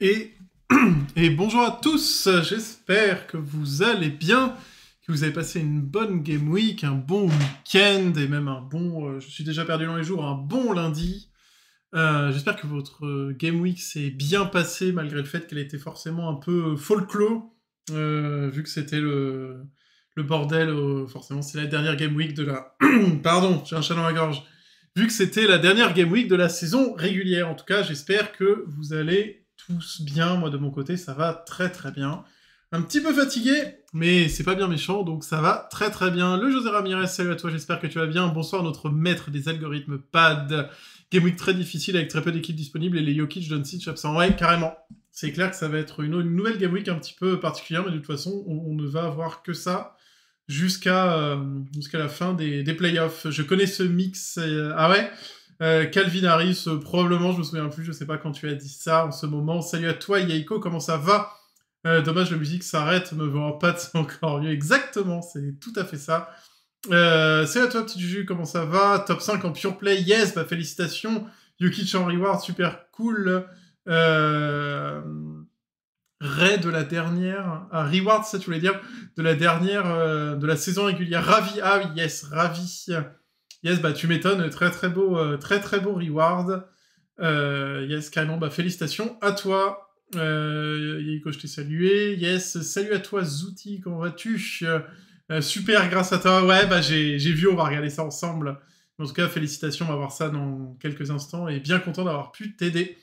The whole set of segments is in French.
Et, et, bonjour à tous, j'espère que vous allez bien, que vous avez passé une bonne game week, un bon week-end et même un bon, euh, je suis déjà perdu dans les jours, un bon lundi. Euh, j'espère que votre euh, game week s'est bien passée malgré le fait qu'elle était forcément un peu folklore, euh, vu que c'était le, le, bordel, forcément c'est la dernière game week de la... Pardon, j'ai un chat dans la gorge. Vu que c'était la dernière game week de la saison régulière, en tout cas j'espère que vous allez tous bien. Moi, de mon côté, ça va très très bien. Un petit peu fatigué, mais c'est pas bien méchant, donc ça va très très bien. Le José Ramirez, salut à toi, j'espère que tu vas bien. Bonsoir, notre maître des algorithmes PAD. Game week très difficile avec très peu d'équipes disponibles et les Jokic, Doncic absents. Ouais, carrément. C'est clair que ça va être une, nouvelle game week un petit peu particulière, mais de toute façon, on, ne va avoir que ça jusqu'à euh, jusqu'à la fin des, des playoffs. Je connais ce mix. Euh, ah ouais euh, Calvin Harris, euh, probablement, je me souviens plus, je sais pas quand tu as dit ça en ce moment. Salut à toi, Yaiko, comment ça va euh, Dommage, la musique s'arrête, me vend pas patte, c'est encore mieux. Exactement, c'est tout à fait ça. salut à toi, petit Juju, comment ça va Top 5 en pure play, yes, bah félicitations. Yuki en reward, super cool. Ray de la dernière, ah, reward, ça tu voulais dire, de la dernière, de la saison régulière. Ravi, ah yes, ravi. Yes, bah tu m'étonnes, très très beau, euh, très très beau reward. Euh, yes, carrément, bah félicitations à toi. Euh, je t'ai salué. Yes, salut à toi Zouti, comment vas-tu euh, Super, grâce à toi. Ouais, bah j'ai vu, on va regarder ça ensemble. En tout cas, félicitations, on va voir ça dans quelques instants et bien content d'avoir pu t'aider.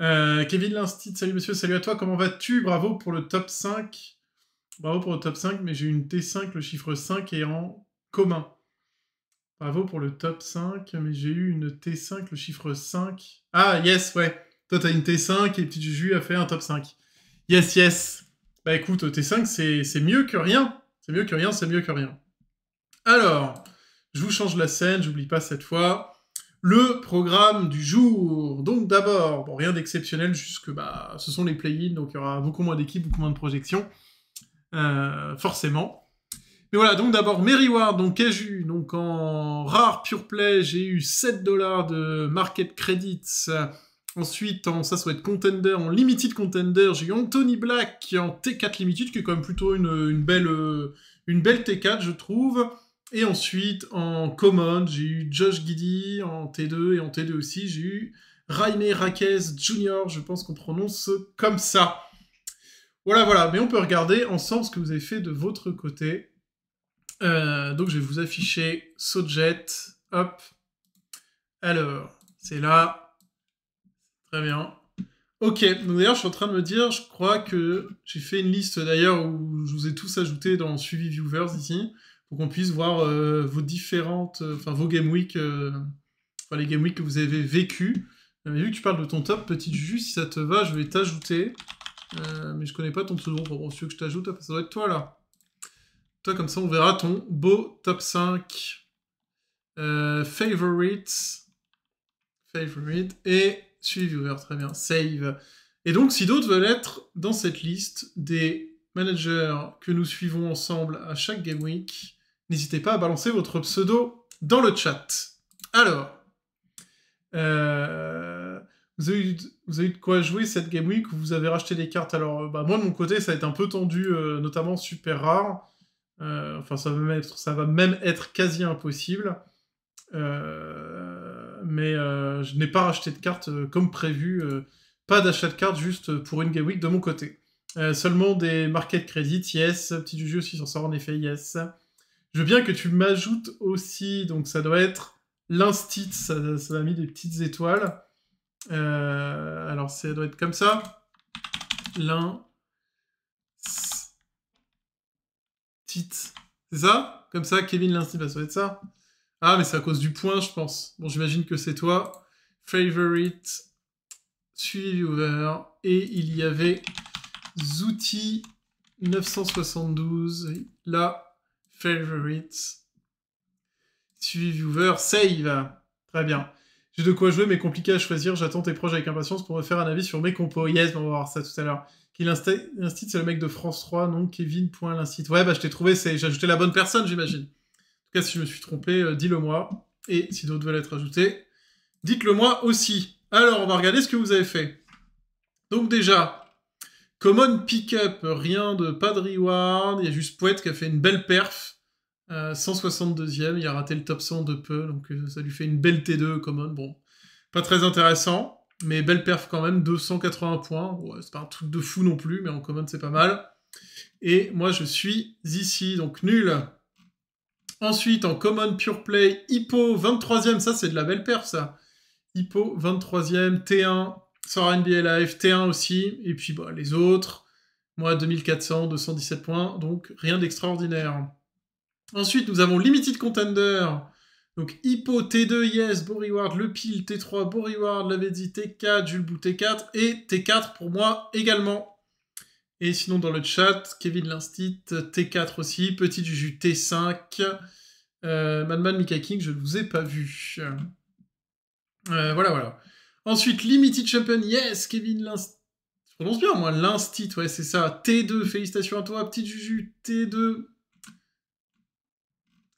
Kevin Linstit, salut monsieur, salut à toi, comment vas-tu Bravo pour le top 5. Bravo pour le top 5, mais j'ai une T5, le chiffre 5 est en commun. Bravo pour le top 5, mais j'ai eu une T5, le chiffre 5. Ah, yes, ouais. Toi, t'as une T5 et Petit Juju a fait un top 5. Yes, yes. Bah écoute, T5, c'est mieux que rien. C'est mieux que rien, c'est mieux que rien. Alors, je vous change la scène, j'oublie pas cette fois. Le programme du jour. Donc d'abord, bon, rien d'exceptionnel, jusque bah, ce sont les play-ins, donc il y aura beaucoup moins d'équipes, beaucoup moins de projections. Euh, forcément. Mais voilà, donc d'abord mes rewards, donc eu donc en rare pure play, j'ai eu 7 dollars de market credits. Ensuite, en, ça, soit Contender, en Limited Contender, j'ai eu Anthony Black qui en T4 Limited, qui est quand même plutôt une, belle, une belle euh, T4, je trouve. Et ensuite, en Common, j'ai eu Josh Giddy en T2 et en T2 aussi, j'ai eu Raime Raquez Jr., je pense qu'on prononce comme ça. Voilà, voilà, mais on peut regarder ensemble ce que vous avez fait de votre côté. Euh, donc je vais vous afficher SoJet. Hop. Alors, c'est là. Très bien. Ok, d'ailleurs, je suis en train de me dire, je crois que j'ai fait une liste d'ailleurs où je vous ai tous ajoutés dans suivi viewers ici, pour qu'on puisse voir euh, vos différentes, euh, enfin vos game week, enfin les game week que vous avez vécu. Mais vu que tu parles de ton top, petit Juju, si ça te va, je vais t'ajouter. mais je connais pas ton pseudo, bon, si que je t'ajoute, ça doit être toi là. Toi, comme ça, on verra ton beau top 5. Euh, favorites. Favorite. Et suivi très bien. Save. Et donc, si d'autres veulent être dans cette liste des managers que nous suivons ensemble à chaque Game Week, n'hésitez pas à balancer votre pseudo dans le chat. Alors, euh, vous, avez eu, de quoi jouer cette Game Week Vous avez racheté des cartes Alors, euh, bah, moi, de mon côté, ça a été un peu tendu, euh, notamment super rare. Euh, enfin, ça va, même être, ça va même être quasi impossible. Euh, mais euh, je n'ai pas racheté de carte comme prévu. pas d'achat de carte juste pour une Game de mon côté. seulement des market credits, yes. Petit jeu aussi s'en sort en effet, yes. Je veux bien que tu m'ajoutes aussi, donc ça doit être l'instit, ça m'a mis des petites étoiles. alors ça doit être comme ça. L'un. C'est ça Comme ça, Kevin l'insiste ça va être ça. Ah, mais c'est à cause du point, je pense. Bon, j'imagine que c'est toi. Favorite, suivi Et il y avait Zouti 972. Là, favorite, suivi viewer, save. Très bien. J'ai de quoi jouer, mais compliqué à choisir. J'attends tes proches avec impatience pour me faire un avis sur mes compos. Yes, on va voir ça tout à l'heure. Il l'instit, c'est le mec de France 3, non Kevin.l'instit. Ouais, bah je t'ai trouvé, j'ai ajouté la bonne personne, j'imagine. En tout cas, si je me suis trompé, euh, dis-le moi. Et si d'autres veulent être ajoutés, dites-le moi aussi. Alors, on va regarder ce que vous avez fait. Donc déjà, Common Pickup, rien de pas de reward. Il y a juste Poète qui a fait une belle perf. 162e, euh, il a raté le top 100 de peu, donc euh, ça lui fait une belle T2 Common. Bon, pas très intéressant. Mais belle perf quand même, 280 points. Ouais, c'est pas un truc de fou non plus, mais en common c'est pas mal. Et moi je suis ici, donc nul. Ensuite, en common pure play, Hippo 23ème, ça c'est de la belle perf ça. Hippo 23ème, T1, Sora NBA Live, T1 aussi, et puis bah, les autres. Moi 2400, 217 points, donc rien d'extraordinaire. Ensuite, nous avons Limited Contender. Donc Hippo, T2, Yes, Boryward, Le Pile, T3, Boryward, l'avait dit, T4, Jules Bout, T4, et T4 pour moi également. Et sinon dans le chat, Kevin Linstit, T4 aussi, Petit Juju, T5, euh, Madman Mika King, je ne vous ai pas vu. Euh, voilà, voilà. Ensuite, Limited Champion, yes, Kevin Linstit. Je prononce bien, moi, Linstit, ouais, c'est ça. T2, félicitations à toi, Petit Juju, T2.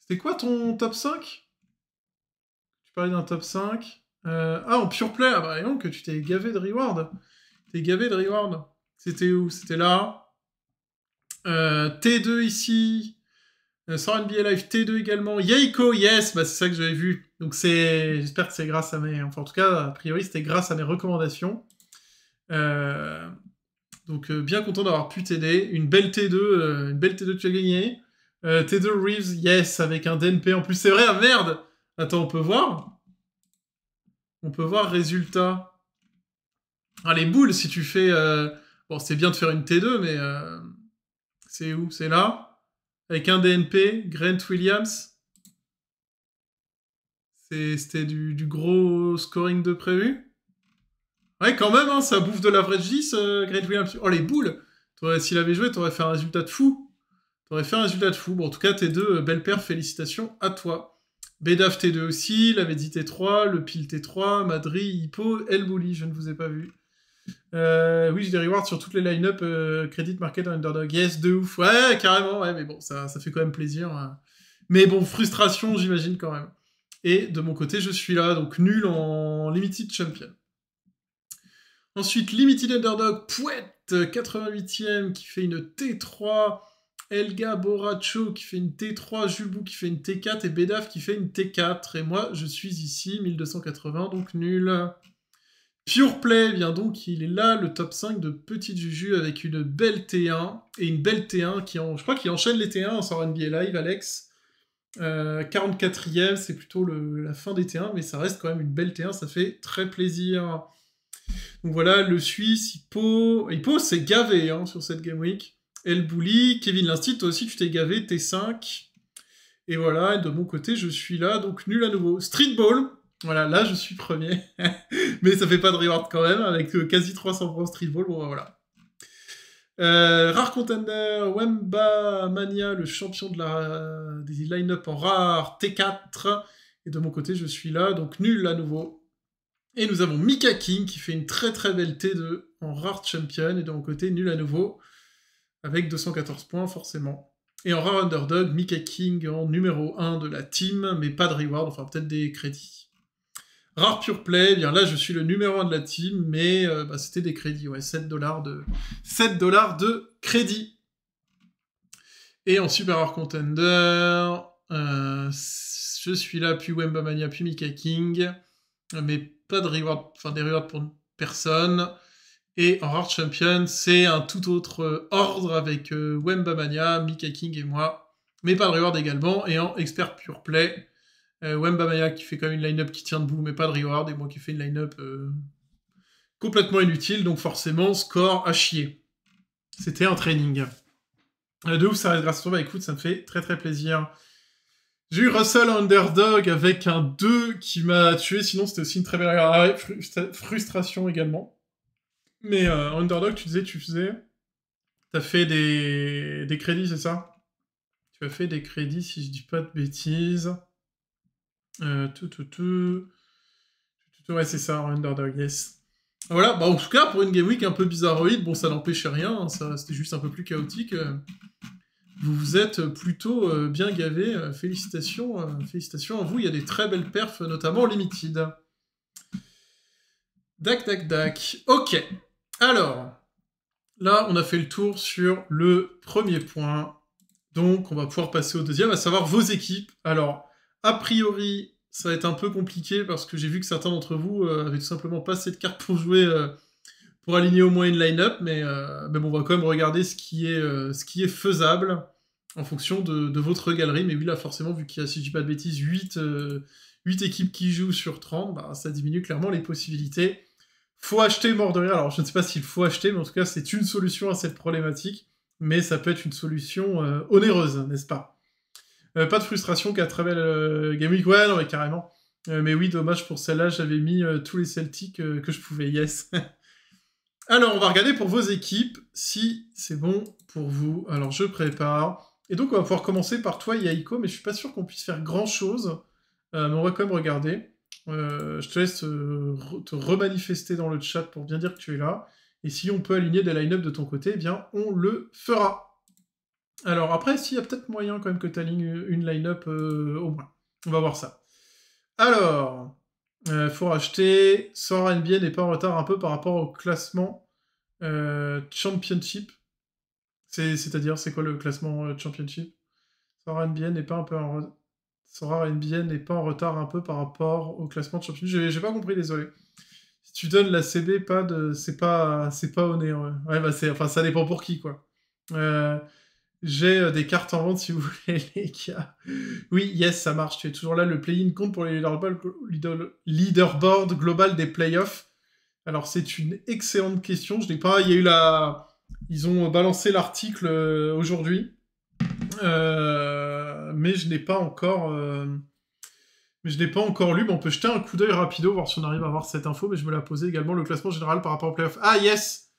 C'était quoi ton top 5 je parlais d'un top 5. Euh, ah, en pure play, ah bah que tu t'es gavé de reward. T'es gavé de reward. C'était où C'était là. Euh, T2 ici. Euh, Sans NBA Live T2 également. Yaiko, yes, bah c'est ça que j'avais vu. Donc c'est, j'espère que c'est grâce à mes, enfin en tout cas a priori c'était grâce à mes recommandations. donc bien content d'avoir pu t'aider. Une belle T2, une belle T2 que tu as gagnée. T2 Reeves, yes, avec un DNP en plus. C'est vrai, ah, merde. Attends, on peut voir On peut voir résultat. Ah, les boules, si tu fais... Euh, bon, c'est bien de faire une T2, mais... Euh, c'est où C'est là Avec un DNP, Grant Williams. C'était du, gros scoring de prévu Ouais, quand même, hein, ça bouffe de l'average 10, euh, Grant Williams. Oh, les boules S'il avait joué, t'aurais fait un résultat de fou. T'aurais fait un résultat de fou. Bon, en tout cas, T2, belle paire, félicitations à toi. Bedaf T2 aussi, la Médite T3, le Pile T3, Madrid, Hippo, El Bouli, je ne vous ai pas vu. Euh, oui, j'ai des rewards sur toutes les line-up euh, crédit marqué Underdog. Yes, de ouf. Ouais, carrément, ouais, mais bon, ça, ça fait quand même plaisir. Hein. Mais bon, frustration, j'imagine quand même. Et de mon côté, je suis là, donc nul en Limited Champion. Ensuite, Limited Underdog, Pouette, 88ème, qui fait une T3. Elga Boracho qui fait une T3, Jubou qui fait une T4 et Bedaf qui fait une T4. Et moi, je suis ici, 1280, donc nul. Pure Play vient eh donc, il est là, le top 5 de Petit Juju avec une belle T1 et une belle T1 qui, en, je crois, qu'il enchaîne les T1 sort NBA Live, Alex. 44e, euh, c'est plutôt la fin des T1, mais ça reste quand même une belle T1, ça fait très plaisir. Donc voilà, le Suisse, Hippo, Hippo s'est gavé hein, sur cette Game Week. El Bouli, Kevin Linstit, toi aussi tu t'es gavé, T5. Et voilà, de mon côté, je suis là, donc nul à nouveau. Streetball, voilà, là je suis premier. Mais ça fait pas de reward quand même, avec euh, quasi 300 points Streetball, bon voilà. Euh, rare contender, Wemba Mania, le champion de la, des line-up en rare, T4. Et de mon côté, je suis là, donc nul à nouveau. Et nous avons Mika King qui fait une très très belle T2 en rare champion. Et de mon côté, nul à nouveau avec 214 points forcément. Et en rare underdog, Mika King en numéro 1 de la team, mais pas de reward, enfin peut-être des crédits. Rare pure play, eh bien là je suis le numéro 1 de la team, mais euh, bah, c'était des crédits, ouais, 7 dollars de 7 dollars de crédit. Et en super rare contender, euh, je suis là puis Wemba Mania puis Mika King, mais pas de reward, enfin des rewards pour personne. Et en Horde Champion, c'est un tout autre ordre avec euh, Wemba Mania, Mika King et moi, mais pas de reward également. Et en expert pure play, euh, Wemba Mania qui fait quand même une line-up qui tient debout, mais pas de reward, et moi qui fais une line-up euh, complètement inutile, donc forcément, score à chier. C'était un training. de ouf, ça reste grâce à toi. Bah, écoute, ça me fait très très plaisir. J'ai eu Russell Underdog avec un 2 qui m'a tué, sinon c'était aussi une très belle ah, frustration également. Mais euh, Underdog, tu disais, tu faisais. T'as fait des, crédits, c'est ça Tu as fait des crédits, si je dis pas de bêtises. Euh, tout, tout, tout. Ouais, c'est ça, Underdog, yes. Voilà, bah en tout cas, pour une Game Week un peu bizarroïde, bon, ça n'empêchait rien, hein, ça, c'était juste un peu plus chaotique. Vous vous êtes plutôt euh, bien gavé, euh, félicitations, félicitations à vous, il y a des très belles perfs, notamment Limited. Dac, dac, dac. Ok, alors, là, on a fait le tour sur le premier point. Donc, on va pouvoir passer au deuxième, à savoir vos équipes. Alors, a priori, ça va être un peu compliqué parce que j'ai vu que certains d'entre vous euh, avaient tout simplement pas assez de cartes pour jouer, euh, pour aligner au moins une line-up. Euh, mais, bon, on va quand même regarder ce qui est, ce qui est faisable en fonction de, votre galerie. Mais oui, là, forcément, vu qu'il y a, si je dis pas de bêtises, 8, équipes qui jouent sur 30, bah, ça diminue clairement les possibilités. Faut acheter mort de rire. Alors, je ne sais pas s'il faut acheter, mais en tout cas, c'est une solution à cette problématique. Mais ça peut être une solution euh, onéreuse, n'est-ce pas euh, Pas de frustration qu'à travers le euh, Game Week. Ouais, non, mais carrément. mais oui, dommage pour celle-là, j'avais mis tous les Celtics que je pouvais. Yes. Alors, on va regarder pour vos équipes si c'est bon pour vous. Alors, je prépare. Et donc, on va pouvoir commencer par toi, Yaiko, mais je ne suis pas sûr qu'on puisse faire grand-chose. mais on va quand même regarder. Euh, je te laisse te remanifester dans le chat pour bien dire que tu es là. Et si on peut aligner des line-up de ton côté, eh bien, on le fera. Alors après, s'il y a peut-être moyen quand même que tu alignes une line-up euh, au moins. On va voir ça. Alors, il euh, faut racheter. Sora NBN n'est pas en retard un peu par rapport au classement Championship. C'est-à-dire, c'est quoi le classement Championship Sora NBN n'est pas un peu en retard. Sora NBA n'est pas en retard un peu par rapport au classement de championnat. J'ai, j'ai pas compris, désolé. Si tu donnes la CB, pas de, c'est pas, c'est pas au Ouais, bah c'est, enfin ça dépend pour qui quoi. Euh, j'ai euh, des cartes en vente si vous voulez, les gars. Oui, yes, ça marche. Tu es toujours là. Le play-in compte pour les leaderboard global des playoffs. Alors, c'est une excellente question. Je n'ai pas. Il y a eu la. Ils ont balancé l'article euh, aujourd'hui. Euh mais je n'ai pas encore. Euh, mais je n'ai pas encore lu, on peut jeter un coup d'œil rapido, voir si on arrive à avoir cette info, mais je me la posais également, le classement général par rapport au playoff. Ah yes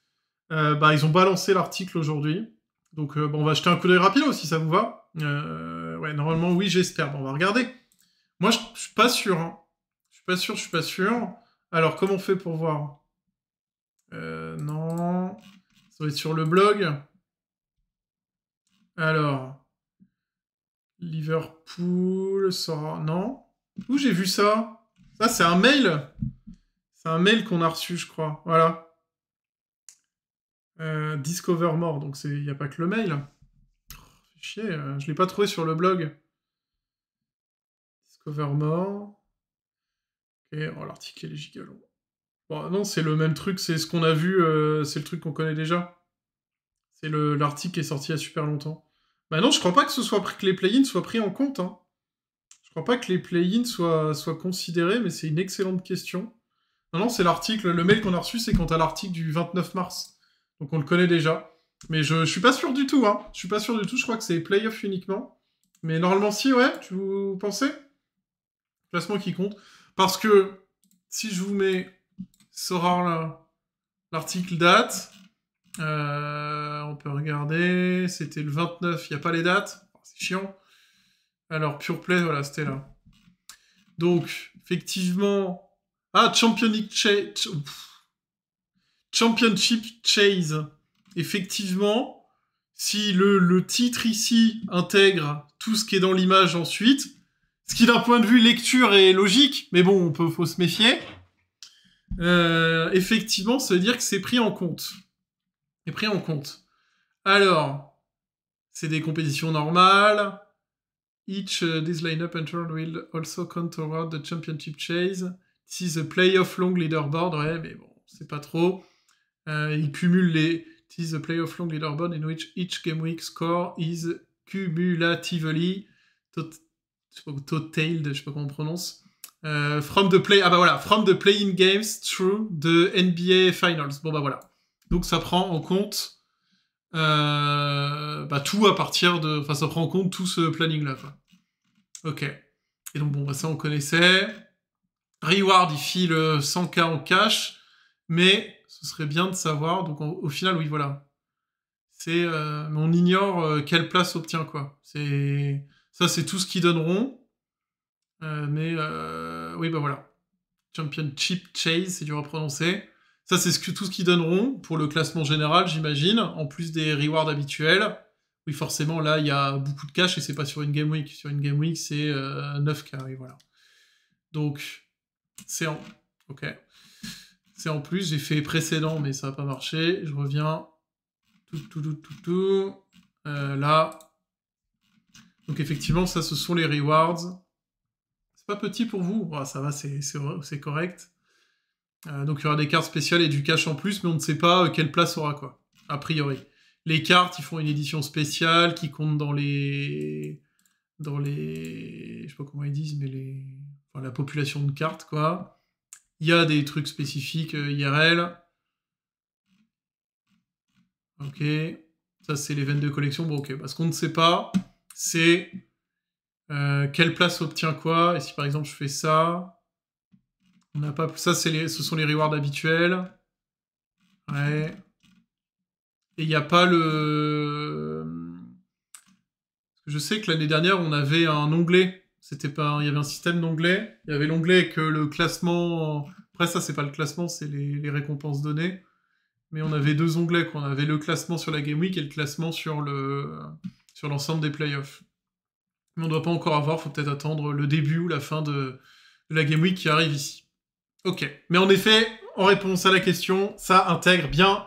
euh, bah, Ils ont balancé l'article aujourd'hui, donc euh, on va jeter un coup d'œil rapido si ça vous va. ouais, normalement oui, j'espère, bon, on va regarder. Moi, je, ne suis pas sûr, hein. je suis pas sûr, je suis pas sûr. Alors, comment on fait pour voir Non, ça va être sur le blog. Alors, Liverpool, non Où j'ai vu ça Ça, c'est un mail C'est un mail qu'on a reçu, je crois. Voilà. Euh, Discover More, donc il n'y a pas que le mail. chier, euh, je ne l'ai pas trouvé sur le blog. Discover More. Et oh, l'article est giga non, c'est le même truc, c'est ce qu'on a vu, euh, c'est le truc qu'on connaît déjà. C'est l'article qui est sorti il y a super longtemps. Bah non, je crois pas que ce soit que les play-ins soient pris en compte. Hein. Je crois pas que les play-ins soient, considérés, mais c'est une excellente question. Non, non, c'est l'article. Le mail qu'on a reçu, c'est quant à l'article du 29 mars. Donc on le connaît déjà. Mais je, ne suis pas sûr du tout, hein. Je suis pas sûr du tout. Je crois que c'est play playoff uniquement. Mais normalement, si, ouais, tu vous pensez Placement qui compte. Parce que si je vous mets Sora l'article date, euh, on peut regarder. C'était le 29. Il n'y a pas les dates. C'est chiant. Alors, Pure Play, voilà, c'était là. Donc, effectivement. Ah, Champion chase. Championship Chase. Effectivement, si le, titre ici intègre tout ce qui est dans l'image ensuite, ce qui d'un point de vue lecture est logique, mais bon, on peut, faut se méfier. Euh, effectivement, ça veut dire que c'est pris en compte est pris en compte. Alors, c'est des compétitions normales. Each uh, this lineup entered will also count toward the championship chase. This is a playoff long leaderboard. Ouais, mais bon, c'est pas trop. Euh, il cumule les. This is a playoff long leaderboard in which each game week score is cumulatively totaled, je sais pas comment on prononce. Euh, from the play. Ah bah voilà, from the playing games through the NBA finals. Bon bah voilà. Donc ça prend en compte euh, bah, tout à partir de... Enfin, ça prend en compte tout ce planning-là. Ok. Et donc, bon, bah, ça, on connaissait. Reward, il file 100K euh, en cash, mais ce serait bien de savoir. Donc, au final, oui, voilà. C'est... Euh, on ignore quelle place obtient, quoi. C'est... Ça, c'est tout ce qu'ils donneront. mais... oui, bah voilà. Championship Chase, c'est dur à prononcer. Ça, c'est tout ce qu'ils donneront pour le classement général, j'imagine, en plus des rewards habituels. Oui, forcément, là, il y a beaucoup de cash et c'est pas sur une Game Week. Sur une Game Week, c'est 9K, euh, voilà. Donc, c'est en... Ok. C'est en plus, j'ai fait précédent, mais ça n'a pas marché. Je reviens. Tout, tout, tout, tout, tout. Euh, là. Donc, effectivement, ça, ce sont les rewards. C'est pas petit pour vous. Ah, ça va, c'est correct. Euh, donc il y aura des cartes spéciales et du cash en plus, mais on ne sait pas euh, quelle place aura quoi, a priori. Les cartes, ils font une édition spéciale qui compte dans les. dans les. je sais pas comment ils disent, mais les. la population de cartes, quoi. Il y a des trucs spécifiques euh, IRL. Ok. Ça, c'est les veines de collection. Bon, ok. Bah, qu'on ne sait pas, c'est quelle place obtient quoi. Et si par exemple je fais ça, on n'a pas... Ça, ce sont les rewards habituels. Ouais. Et il n'y a pas le... Je sais que l'année dernière, on avait un onglet. C'était pas... Il y avait un système d'onglets. Il y avait l'onglet que le classement... Après, ça, c'est pas le classement, c'est les... récompenses données. Mais on avait deux onglets. qu'on On avait le classement sur la Game Week et le classement sur le sur l'ensemble des playoffs. Mais on ne doit pas encore avoir, faut peut-être attendre le début ou la fin de la Game Week qui arrive ici. Ok. Mais en effet, en réponse à la question, ça intègre bien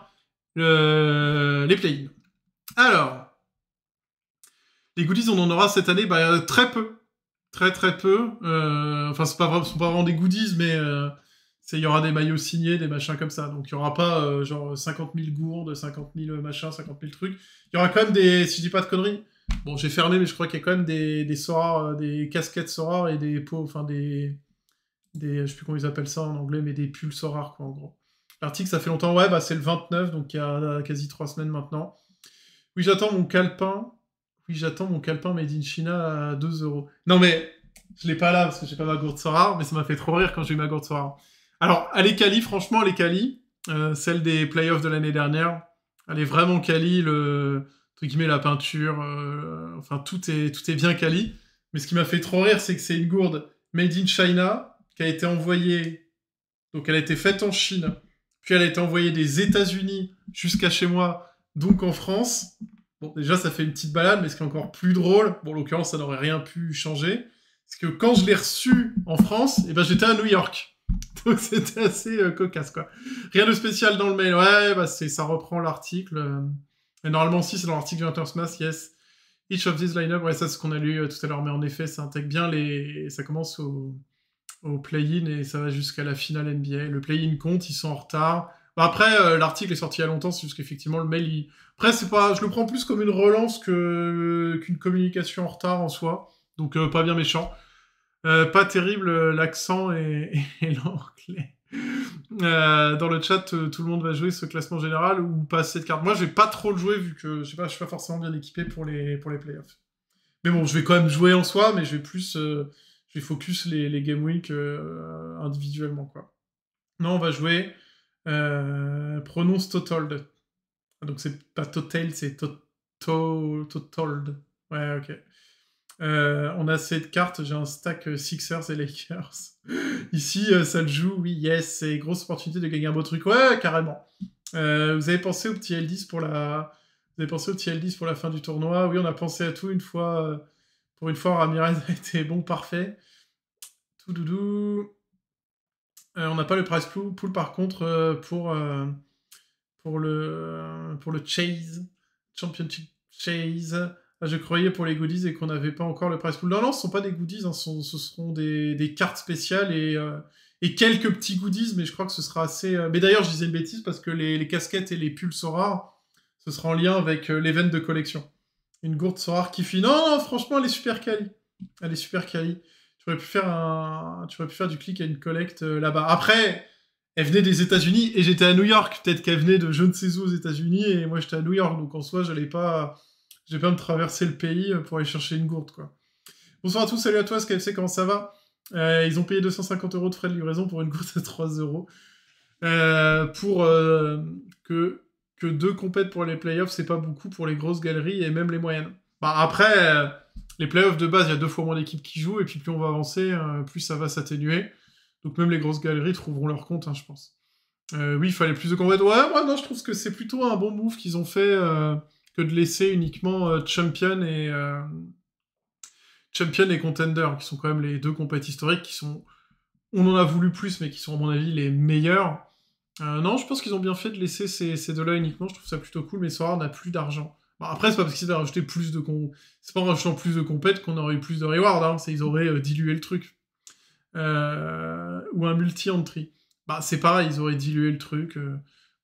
euh, les play Alors, les goodies, on en aura cette année bah, euh, très peu. Très très peu. Euh, enfin, ce ne sont pas vraiment des goodies, mais il y aura des maillots signés, des machins comme ça. Donc il n'y aura pas genre 50 000 gourdes, 50 000 machins, 50 000 trucs. Il y aura quand même des, si je dis pas de conneries, bon j'ai fermé, mais je crois qu'il y a quand même des, des des casquettes Sora et des pots, enfin des, des, je sais plus comment ils appellent ça en anglais, mais des pulses quoi, en gros. L'article, ça fait longtemps, ouais, bah c'est le 29, donc il y a euh, quasi trois semaines maintenant. Oui, j'attends mon calepin. Oui, j'attends mon calepin made in China à 2 euros. Non, mais je l'ai pas là parce que j'ai pas ma gourde Sora, mais ça m'a fait trop rire quand j'ai eu ma gourde Sora. Alors, elle est franchement, elle est euh, celle des playoffs de l'année dernière. Elle est vraiment Cali le, qui met la peinture. Euh, enfin, tout est, tout est bien Cali Mais ce qui m'a fait trop rire, c'est que c'est une gourde made in China qui a été envoyée, donc elle a été faite en Chine, puis elle a été envoyée des États-Unis jusqu'à chez moi, donc en France. Bon, déjà, ça fait une petite balade, mais ce qui est encore plus drôle, bon, en l'occurrence, ça n'aurait rien pu changer, c'est que quand je l'ai reçu en France, eh ben, j'étais à New York. Donc c'était assez euh, cocasse, quoi. Rien de spécial dans le mail. Ouais, bah, ça reprend l'article. Euh, et normalement, si, c'est dans l'article du Mask, yes. Each of these lineup, ouais, ça, c'est ce qu'on a lu euh, tout à l'heure, mais en effet, ça intègre bien les. Ça commence au au play-in et ça va jusqu'à la finale NBA. Le play-in compte, ils sont en retard. Bah, après, euh, l'article est sorti il y a longtemps, c'est juste qu'effectivement, le mail, Après, c'est pas... je le prends plus comme une relance que... qu'une communication en retard en soi. Donc, euh, pas bien méchant. Euh, pas terrible l'accent et, et l'anglais. dans le chat, tout le monde va jouer ce classement général ou pas cette carte. Moi, je vais pas trop le jouer vu que je sais pas, je suis pas forcément bien équipé pour les, pour les playoffs. Mais bon, je vais quand même jouer en soi, mais je vais plus je focus les, Game Week euh, individuellement. Quoi. Non, on va jouer euh, prononce Totold. Donc c'est pas Total, c'est Totaled. Ouais, ok. Euh, on a cette carte, j'ai un stack Sixers et Lakers. Ici, ça le joue, oui, yes, c'est grosse opportunité de gagner un beau truc. Ouais, carrément. vous avez pensé au petit L10 pour la... Vous avez pensé au petit L10 pour la fin du tournoi Oui, on a pensé à tout une fois pour une fois, Ramirez a été bon, parfait. Tout doudou. Euh, on n'a pas le price pool par contre euh, pour, euh, pour, le, pour le Chase, Championship Chase. Ah, je croyais pour les goodies et qu'on n'avait pas encore le price pool. Non, non, ce ne sont pas des goodies, hein, ce, seront des, cartes spéciales et, quelques petits goodies, mais je crois que ce sera assez. Mais d'ailleurs, je disais une bêtise parce que les, casquettes et les pulls rares. Ce sera en lien avec l'event de collection une gourde soir qui fit non, non, franchement, elle est super quali. Elle est super quali. Tu aurais pu faire, un... tu aurais pu faire du clic à une collecte euh, là-bas. Après, elle venait des États-Unis et j'étais à New York. Peut-être qu'elle venait de je ne sais où aux États-Unis et moi j'étais à New York. Donc en soi, j'allais pas, j'allais pas me traverser le pays euh, pour aller chercher une gourde, quoi. Bonsoir à tous, salut à toi, SKFC, comment ça va euh, Ils ont payé 250 euros de frais de livraison pour une gourde à 3 euros. Pour que que deux compètes pour les playoffs, c'est pas beaucoup pour les grosses galeries et même les moyennes. Bah, après, euh, les playoffs de base, il y a deux fois moins d'équipes qui jouent, et puis plus on va avancer, euh, plus ça va s'atténuer. Donc même les grosses galeries trouveront leur compte, hein, je pense. Euh, oui, il fallait plus de compètes. Ouais, moi, non, je trouve que c'est plutôt un bon move qu'ils ont fait que de laisser uniquement Champion et Champion et Contender, qui sont quand même les deux compètes historiques qui sont, on en a voulu plus, mais qui sont à mon avis les meilleurs. Euh, non, je pense qu'ils ont bien fait de laisser ces, deux-là uniquement. Je trouve ça plutôt cool, mais Sora n'a plus d'argent. Bah, après, c'est pas parce qu'ils avaient rajouté plus de con... C'est pas en plus de compètes qu'on aurait eu plus de rewards. Hein. Ils auraient euh, dilué le truc. Euh, ou un multi-entry. Bah, c'est pareil, ils auraient dilué le truc.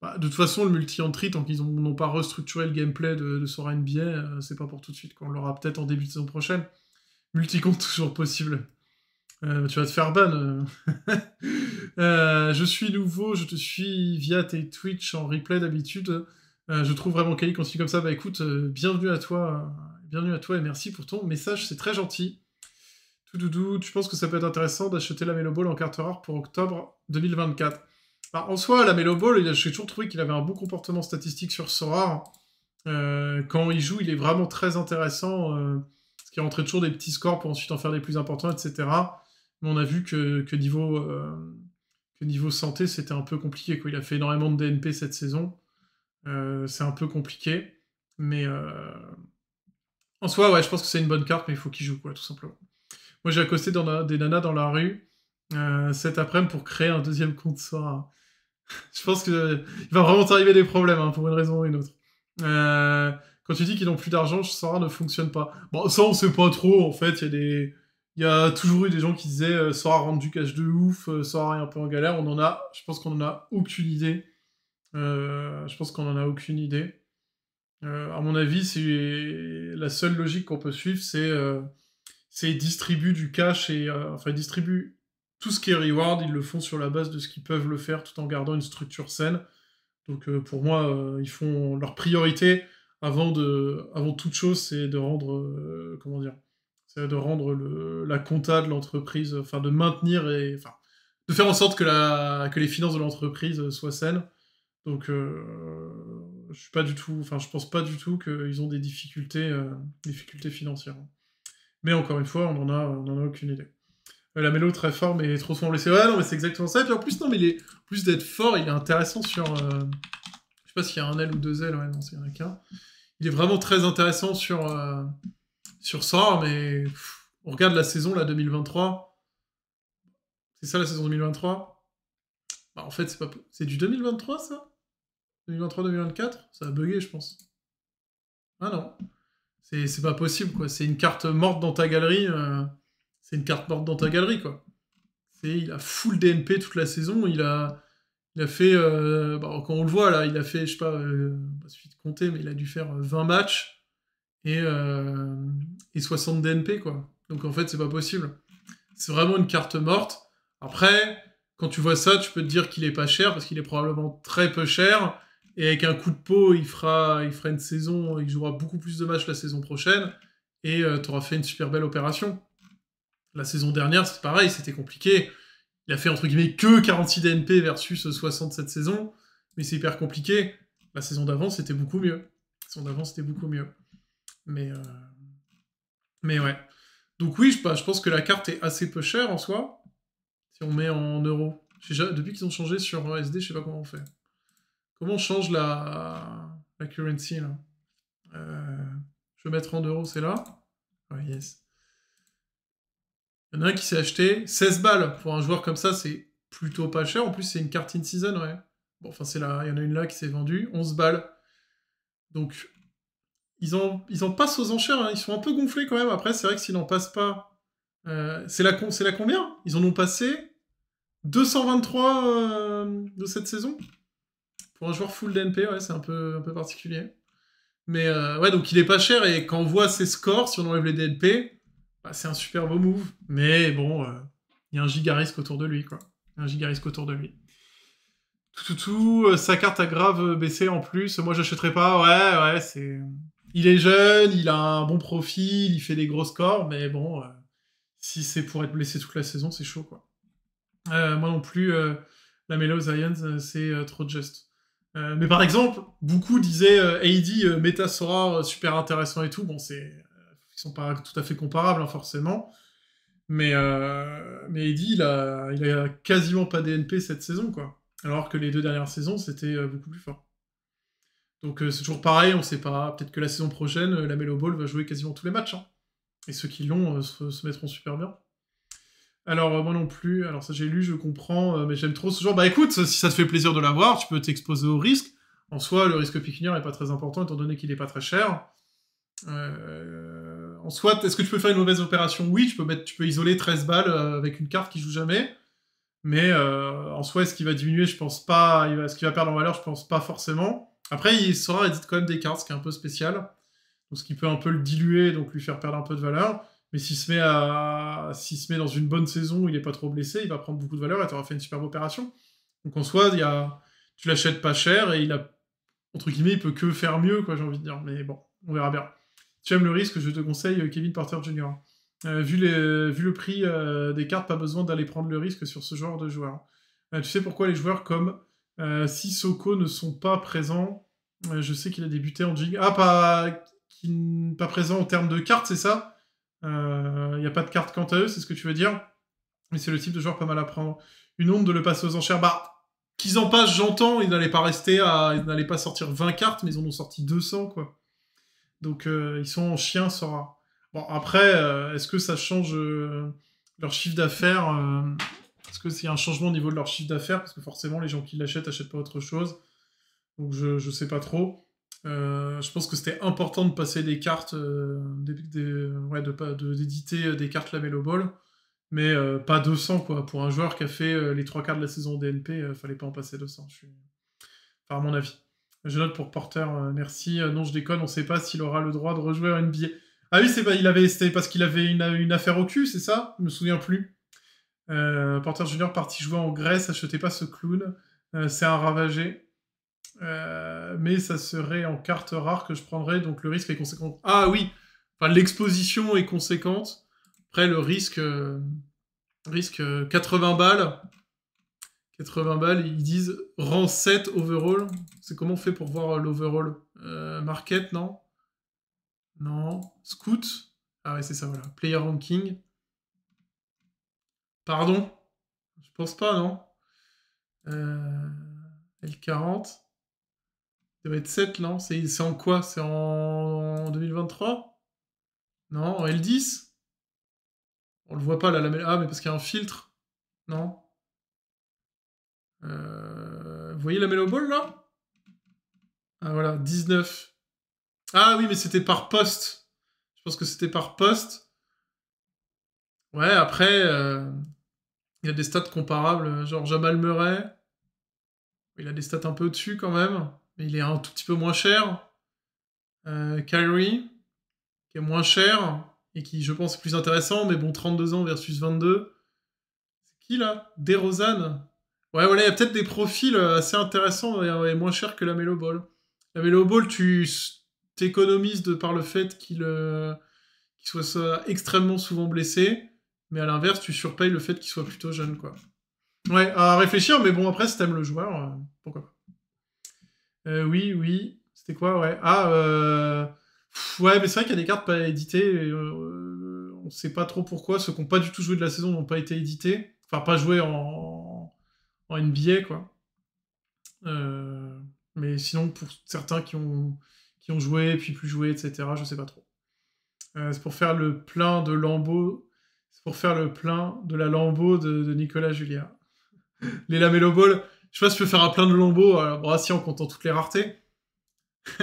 Bah, de toute façon, le multi-entry, tant qu'ils n'ont pas restructuré le gameplay de, de Sora NBA, c'est pas pour tout de suite. On l'aura peut-être en début de saison prochaine. Multi-compte, toujours possible. Euh, tu vas te faire ban. Euh. Euh, je suis nouveau, je te suis via tes Twitch en replay d'habitude. je trouve vraiment qu'il continue comme ça. Bah écoute, bienvenue à toi, bienvenue à toi et merci pour ton message, c'est très gentil. Tout doudou, tu penses que ça peut être intéressant d'acheter la Melo Ball en carte rare pour octobre 2024 bah, En soi, la Melo Ball, j'ai toujours trouvé qu'il avait un bon comportement statistique sur Sorare. quand il joue, il est vraiment très intéressant, ce qui rentrait toujours des petits scores pour ensuite en faire des plus importants, etc mais on a vu que, niveau, euh, que niveau santé, c'était un peu compliqué. Quoi. Il a fait énormément de DNP cette saison. Euh, c'est un peu compliqué. Mais euh, en soi, ouais, je pense que c'est une bonne carte, mais il faut qu'il joue, quoi, tout simplement. Moi, j'ai accosté des nanas dans la rue cet après-midi pour créer un deuxième compte soir. je pense qu'il va vraiment t'arriver des problèmes, hein, pour une raison ou une autre. quand tu dis qu'ils n'ont plus d'argent, Sora ne fonctionne pas. Bon, ça, on sait pas trop, en fait. Il y a des, il y a toujours eu des gens qui disaient ça euh, va rendre du cash de ouf, ça euh, Sora un peu en galère. On en a, je pense qu'on en a aucune idée. Euh, je pense qu'on en a aucune idée. à mon avis, c'est la seule logique qu'on peut suivre, c'est distribuer du cash et enfin distribuer tout ce qui est reward. Ils le font sur la base de ce qu'ils peuvent le faire, tout en gardant une structure saine. Donc pour moi, ils font leur priorité avant de avant toute chose, c'est de rendre comment dire c'est de rendre la compta de l'entreprise, enfin de maintenir et enfin, de faire en sorte que, la, que les finances de l'entreprise soient saines. Donc, euh, je suis pas du tout, enfin, je pense pas du tout qu'ils ont des difficultés, euh, difficultés financières. Mais encore une fois, on en a, en a aucune idée. Euh, la mélo très fort, mais trop souvent blessé. Ouais, non, mais c'est exactement ça. Et puis en plus, non, mais est plus d'être fort, il est intéressant sur, je sais pas s'il y a un L ou deux L, ouais, non, c'est un qu'un. Il est vraiment très intéressant sur sur ça, mais on regarde la saison, là, 2023. C'est ça la saison 2023 bah, En fait, c'est pas... c'est du 2023 ça 2023-2024 Ça a bugué, je pense. Ah non. C'est, pas possible, quoi. C'est une carte morte dans ta galerie. Euh, c'est une carte morte dans ta galerie, quoi. C'est, il a full DNP toute la saison. Il a, il a fait, euh, bah, quand on le voit là, il a fait, je sais pas, euh, compter, mais il a dû faire 20 matchs et, 60 euh, DNP, quoi. Donc en fait, c'est pas possible. C'est vraiment une carte morte. Après, quand tu vois ça, tu peux te dire qu'il est pas cher, parce qu'il est probablement très peu cher. Et avec un coup de pot il fera, il fera une saison, il jouera beaucoup plus de matchs la saison prochaine, et euh, tu auras fait une super belle opération. La saison dernière, c'était pareil, c'était compliqué. Il a fait entre guillemets que 46 DNP versus 60 cette saison, mais c'est hyper compliqué. La saison d'avant, c'était beaucoup mieux. La saison d'avant, c'était beaucoup mieux. Mais, euh, mais ouais. Donc oui, je, pense que la carte est assez peu chère en soi, si on met en euros. Depuis qu'ils ont changé sur SD, je sais pas comment on fait. Comment on change la, la currency là euh, Je vais mettre en euros, c'est là ah, yes. Il y en a un qui s'est acheté 16 balles. Pour un joueur comme ça, c'est plutôt pas cher. En plus, c'est une carte in-season, ouais. Bon, enfin, c'est là. Il y en a une là qui s'est vendue, 11 balles. Donc, ils en, passent aux enchères, hein. ils sont un peu gonflés quand même. Après, c'est vrai que s'ils n'en passent pas, euh, c'est la, combien Ils en ont passé 223 euh, de cette saison Pour un joueur full DNP, ouais, c'est un peu, particulier. Mais euh, ouais, donc il est pas cher et quand on voit ses scores, si on enlève les DNP, bah, c'est un super beau move. Mais bon, euh, il y a un giga risque autour de lui, quoi. Un giga risque autour de lui tout, tout, sa carte a grave baissé en plus, moi j'achèterai pas, ouais, ouais, c'est il est jeune, il a un bon profil, il fait des gros scores, mais bon, euh, si c'est pour être blessé toute la saison, c'est chaud, quoi. Euh, moi non plus, euh, la Melo Zions, c'est trop juste. mais par exemple, beaucoup disaient AD, Meta super intéressant et tout. Bon, c'est, ils sont pas tout à fait comparables, hein, forcément. Mais, mais il a, il a quasiment pas DNP cette saison, quoi. Alors que les deux dernières saisons, c'était beaucoup plus fort. Donc euh, c'est toujours pareil, on ne sait pas. Peut-être que la saison prochaine, euh, la Melo Ball va jouer quasiment tous les matchs. Hein. Et ceux qui l'ont euh, se, mettront super bien. Alors moi non plus, alors ça j'ai lu, je comprends, mais j'aime trop ce genre. Bah écoute, si ça te fait plaisir de l'avoir, tu peux t'exposer au risque. En soi, le risque pécuniaire n'est pas très important étant donné qu'il n'est pas très cher. en soi, est-ce que tu peux faire une mauvaise opération Oui, tu peux, mettre, tu peux isoler 13 balles avec une carte qui joue jamais. Mais en soi, est-ce qu'il va diminuer Je pense pas. Est-ce qu'il va perdre en valeur Je pense pas forcément. Après, il sera dit quand même des cartes, ce qui est un peu spécial. Donc, ce qui peut un peu le diluer, donc lui faire perdre un peu de valeur. Mais s'il se, met à... se met dans une bonne saison, il n'est pas trop blessé, il va prendre beaucoup de valeur et tu auras fait une superbe opération. Donc en soi, il a... tu l'achètes pas cher et il a, entre guillemets, peut que faire mieux, quoi, j'ai envie de dire. Mais bon, on verra bien. Tu aimes le risque, je te conseille euh, Kevin Porter Jr. Euh, vu, les... Euh, vu, le prix des cartes, pas besoin d'aller prendre le risque sur ce genre de joueur. tu sais pourquoi les joueurs comme euh, si Soko ne sont pas présents, euh, je sais qu'il a débuté en jig. Ah, pas, pas présent en termes de cartes, c'est ça Il n'y euh, a pas de cartes quant à eux, c'est ce que tu veux dire Mais c'est le type de joueur pas mal à prendre. Une onde de le passer aux enchères. Bah, qu'ils en passent, j'entends, ils n'allaient pas rester à. Ils n'allaient pas sortir 20 cartes, mais ils en ont sorti 200, quoi. Donc, ils sont en chien, Sora. Bon, après, est-ce que ça change leur chiffre d'affaires est-ce que c'est un changement au niveau de leur chiffre d'affaires Parce que forcément, les gens qui l'achètent n'achètent pas autre chose. Donc je ne sais pas trop. Euh, je pense que c'était important de passer des cartes, euh, des, ouais, d'éditer de, euh, des cartes Lamello mais pas 200 quoi. Pour un joueur qui a fait les trois quarts de la saison DNP, fallait pas en passer 200. Je mon avis. Je note pour Porter, merci. non, je déconne, on ne sait pas s'il aura le droit de rejouer un NBA. Ah oui, c'est pas, il avait, c'était parce qu'il avait une, affaire au cul, c'est ça Je me souviens plus. Euh, Porter Junior parti jouer en Grèce, achetez pas ce clown, euh, c'est un ravagé. Euh, mais ça serait en carte rare que je prendrais, donc le risque est conséquent. Ah oui, l'exposition est conséquente. Après, le risque, risque 80 balles. 80 balles, ils disent rang 7 overall. C'est comment on fait pour voir l'overall Market, non Non. Scout Ah ouais, c'est ça, voilà. Player ranking. Pardon Je pense pas, non euh, L40 Ça doit être 7, non C'est en quoi C'est en... 2023 Non En L10 On le voit pas, là, la... Ah, mais parce qu'il y a un filtre. Non euh, Vous voyez la mêloball là Ah, voilà, 19. Ah oui, mais c'était par poste. Je pense que c'était par poste. Ouais, après... Euh, il a des stats comparables, euh, genre Jamal Murray. Il a des stats un peu au-dessus quand même, mais il est un tout petit peu moins cher. Euh, Kyrie, qui est moins cher et qui, je pense, est plus intéressant, mais bon, 32 ans versus 22. C'est qui là DeRozan Ouais, voilà, il y a peut-être des profils euh, assez intéressants et moins chers que la Melo Ball. La Melo Ball, tu t'économises de par le fait qu'il soit extrêmement souvent blessé mais à l'inverse, tu surpayes le fait qu'il soit plutôt jeune, quoi. Ouais, à réfléchir, mais bon, après, si t'aimes le joueur, euh, pourquoi pas. Euh, oui, oui, c'était quoi, ouais. Ah, euh, ouais, mais c'est vrai qu'il y a des cartes pas éditées, On on sait pas trop pourquoi, ceux qui n'ont pas du tout joué de la saison n'ont pas été édités, enfin, pas joué en, en NBA, quoi. Mais sinon, pour certains qui ont, qui ont joué, puis plus joué, etc., je sais pas trop. c'est pour faire le plein de lambeaux c'est pour faire le plein de la Lambeau de, Nicolas Julia. les Lamello bols. je sais pas si tu peux faire un plein de lambeaux alors euh, bon, bah, si en comptant toutes les raretés.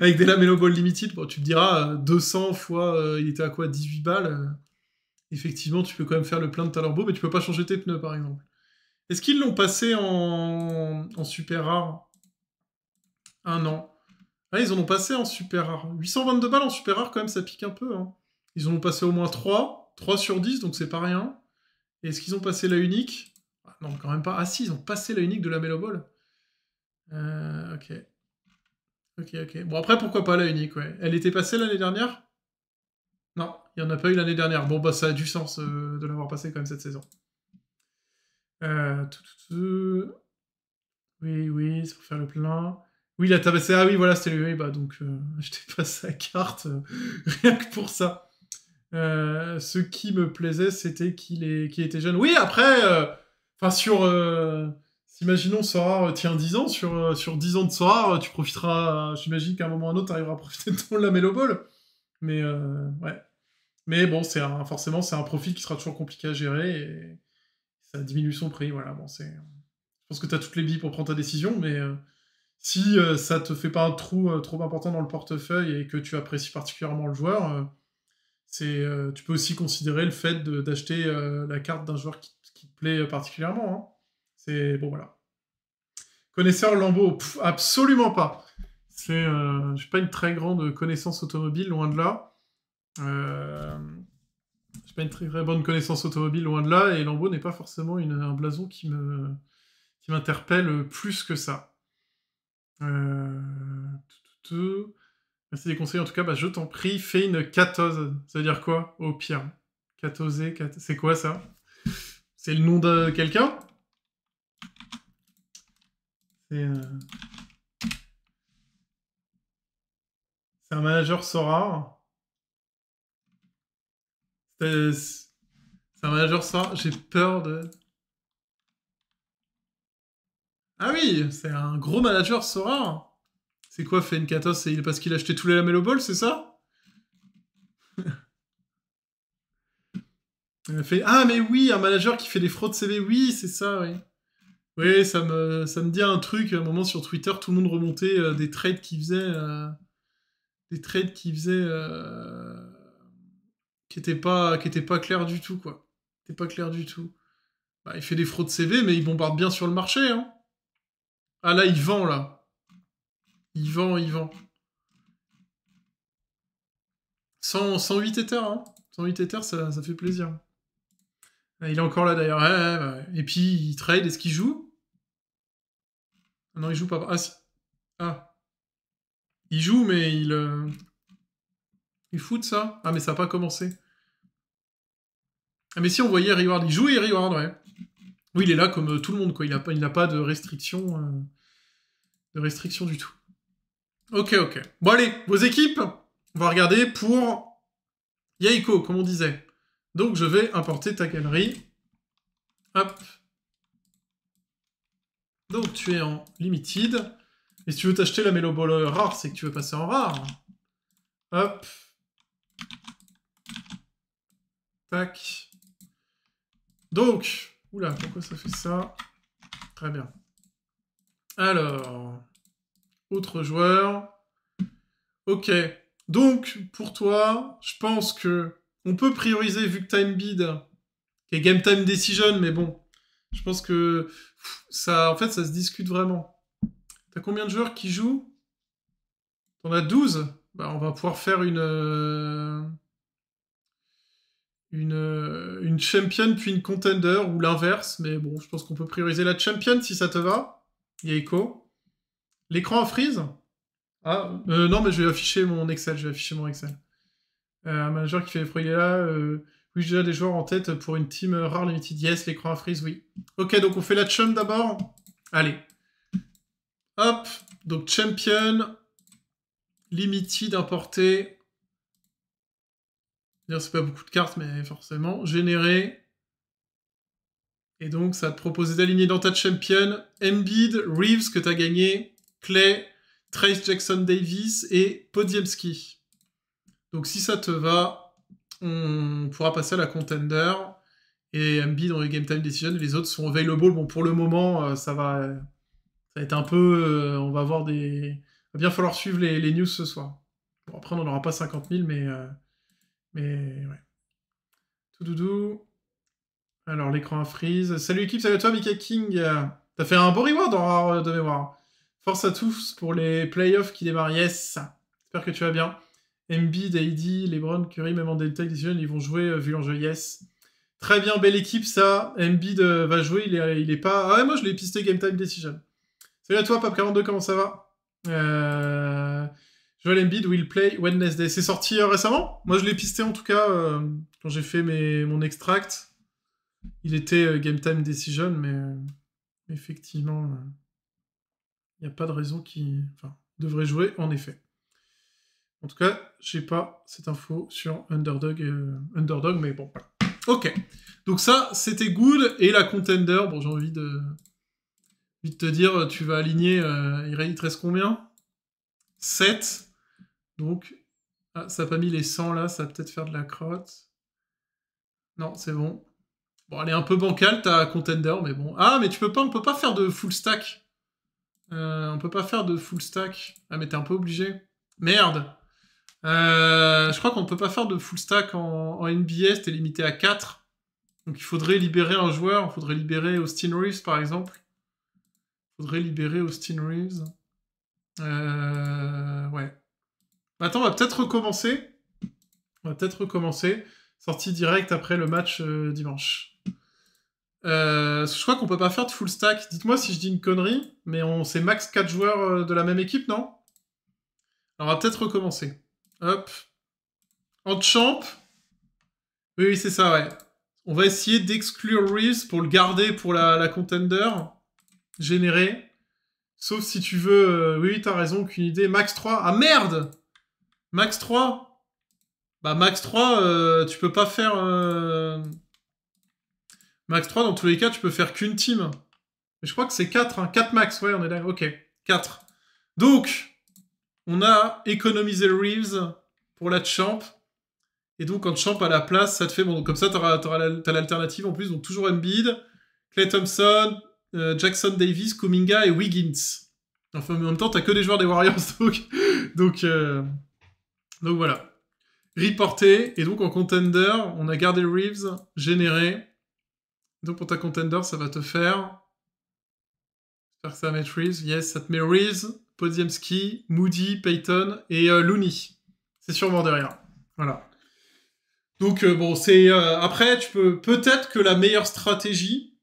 Avec des Lamello bol Limited, bon, tu te diras, 200 euh, fois, euh, il était à quoi 18 balles Effectivement, tu peux quand même faire le plein de ta Lambeau, mais tu peux pas changer tes pneus, par exemple. Est-ce qu'ils l'ont passé en, super rare Un an. Ah, ils en ont passé en super rare. 822 balles en super rare, quand même, ça pique un peu. Hein. Ils en ont passé au moins 3. 3 sur 10, donc c'est pas rien. Est-ce qu'ils ont passé la unique ah, Non, quand même pas. Ah si, ils ont passé la unique de la Melo euh, ok. Ok, ok. Bon, après, pourquoi pas la unique, ouais. Elle était passée l'année dernière Non, il n'y en a pas eu l'année dernière. Bon, bah, ça a du sens euh, de l'avoir passée quand même cette saison. Euh, oui, oui, c'est pour faire le plein. Oui, la tabasse. Ah oui, voilà, c'était lui. bah, donc, t'ai pas sa carte, rien que pour ça. Euh, ce qui me plaisait, c'était qu'il était jeune. Oui, après, euh, enfin, sur. Euh, Imaginons Sora tient 10 ans, sur, sur 10 ans de Sora, tu profiteras, j'imagine qu'à un moment ou à un autre, tu arriveras à profiter de ton Lamello Ball. Mais ouais. Mais bon, c'est forcément, c'est un profit qui sera toujours compliqué à gérer et ça diminue son prix. Voilà, bon, c'est. Je pense que tu as toutes les billes pour prendre ta décision, mais si ça te fait pas un trou trop important dans le portefeuille et que tu apprécies particulièrement le joueur, euh, tu peux aussi considérer le fait d'acheter euh, la carte d'un joueur qui, te plaît euh, particulièrement. Hein. C'est bon, voilà. Connaisseur Lambeau, absolument pas. Je n'ai pas une très grande connaissance automobile, loin de là. j'ai pas une très, bonne connaissance automobile, loin de là. Et Lambeau n'est pas forcément un blason qui m'interpelle plus que ça. Merci des conseils. En tout cas, bah, je t'en prie, fais une catose. Ça veut dire quoi Au pire. 14 c'est quoi ça C'est le nom de quelqu'un C'est euh, un manager Sora. C'est un manager Sora. J'ai peur de... Ah oui, c'est un gros manager Sora. C'est quoi Fenkata C'est parce qu'il a acheté tous les au bol, c'est ça fait Ah, mais oui, un manager qui fait des fraudes CV, oui, c'est ça, oui. Oui, ça me, ça me dit un truc. À un moment sur Twitter, tout le monde remontait des trades qu'il faisait. des trades qui faisait. Euh, qui n'étaient euh, pas, pas clairs du tout, quoi. Qui pas clair du tout. Bah, il fait des fraudes CV, mais il bombarde bien sur le marché. Hein. Ah là, il vend, là. Yvan, Yvan. vend. 108 éthers, hein. 108 éthers, ça, ça, fait plaisir. Ah, il est encore là d'ailleurs. Et puis il trade, est-ce qu'il joue ah Non, il joue pas. Ah, ah. Il joue, mais il. Euh, il fout de ça Ah, mais ça n'a pas commencé. Ah, mais si, on voyait Reward. Il joue et Reward, ouais. Oui, il est là comme euh, tout le monde, quoi. Il n'a pas, pas de restriction. Euh, de restriction du tout. Ok, ok. Bon, allez, vos équipes, on va regarder pour Yaiko, comme on disait. Donc, je vais importer ta galerie. Hop. Donc, tu es en limited. Et si tu veux t'acheter la Melo Ball rare, c'est que tu veux passer en rare. Hop. Tac. Donc, oula, pourquoi ça fait ça Très bien. Alors... Autre joueur. Ok. Donc, pour toi, je pense que on peut prioriser vu que Time Bid, et Game Time Decision, mais bon, je pense que ça, en fait, ça se discute vraiment. T'as combien de joueurs qui jouent T'en as 12 bah, On va pouvoir faire une. Euh, une, euh, une champion puis une contender ou l'inverse, mais bon, je pense qu'on peut prioriser la champion si ça te va. Yeiko. L'écran freeze Ah, euh, non, mais je vais afficher mon Excel. Je vais afficher mon Excel. Euh, un manager qui fait effrayer là. Euh, oui, j'ai déjà des joueurs en tête pour une team rare limited. Yes, l'écran à freeze, oui. Ok, donc on fait la chum d'abord. Allez. Hop. Donc champion. Limited importé. C'est pas beaucoup de cartes, mais forcément. Générer. Et donc, ça te propose d'aligner dans ta champion Embiid, Reeves que tu as gagné, Clay, Trace Jackson Davis et Podiemski. Donc si ça te va, on pourra passer à la contender et MB dans les game time decision. Les autres sont available. Bon, pour le moment, euh, ça va, ça être un peu. Euh, on va avoir des. Il va bien falloir suivre les, news ce soir. Bon, après, on n'aura aura pas 50 000, mais. Euh, mais ouais. Tout doudou. Alors, l'écran freeze. Salut équipe, salut à toi, Mika King. T'as fait un beau reward hein, de mémoire. Force à tous pour les playoffs qui démarrent. Yes J'espère que tu vas bien. Embiid, Heidi, LeBron, Curry, même en Delta Decision, ils vont jouer euh, vu l'enjeu. Yes Très bien, belle équipe ça. Embiid euh, va jouer, il est, il est pas... Ah ouais, moi je l'ai pisté Game Time Decision. Salut à toi, pap 42 comment ça va euh... Joel Embiid will play Wednesday. C'est sorti euh, récemment Moi je l'ai pisté en tout cas quand j'ai fait mes... mon extract. Il était Game Time Decision, mais effectivement a pas de raison qui devrait jouer, en effet. En tout cas, j'ai pas cette info sur Underdog, euh, Underdog mais bon. Ok. Donc ça, c'était good. Et la contender, bon, j'ai envie de... Vite te dire, tu vas aligner, euh, il te reste combien 7. Donc, ah, ça n'a pas mis les 100 là, ça va peut-être faire de la crotte. Non, c'est bon. Bon, elle est un peu bancale, ta contender, mais bon. Ah, mais tu peux pas, on peut pas faire de full stack. Euh, on peut pas faire de full stack. Ah, mais t'es un peu obligé. Merde. Euh, je crois qu'on ne peut pas faire de full stack en, en NBA. limité à 4. Donc il faudrait libérer un joueur. Il faudrait libérer Austin Reeves, par exemple. Il faudrait libérer Austin Reeves. Euh, ouais. Attends, on va peut-être recommencer. On va peut-être recommencer. Sortie directe après le match dimanche. Euh, je crois qu'on peut pas faire de full stack. Dites-moi si je dis une connerie, mais on c'est max 4 joueurs euh, de la même équipe, non Alors on va peut-être recommencer. Hop. En champ. Oui, oui, c'est ça, ouais. On va essayer d'exclure Reeves pour le garder pour la, contender générée. Sauf si tu veux... Euh, oui oui, t'as raison, qu'une idée. Max 3. Ah merde Max 3 Bah Max 3, tu peux pas faire... Max 3, dans tous les cas, tu peux faire qu'une team. Mais Je crois que c'est 4, hein. 4 max, ouais, on est là. Ok, 4. Donc, on a économisé Reeves pour la champ. Et donc, en champ à la place, ça te fait... Bon, comme ça, tu auras, l'alternative en plus. Donc, toujours Embiid, Clay Thompson, euh, Jackson Davis, Kuminga et Wiggins. Enfin, mais en même temps, t'as que des joueurs des Warriors, donc... donc, euh, donc voilà. Reporté. Et donc, en contender, on a gardé Reeves, généré. Donc pour ta contender, ça va te faire. J'espère que ça va Yes, ça te met Podziemski, Moody, Payton et euh, Looney. C'est sûrement derrière. Voilà. Donc euh, bon, c'est. Euh, après, tu peux. Peut-être que la meilleure stratégie.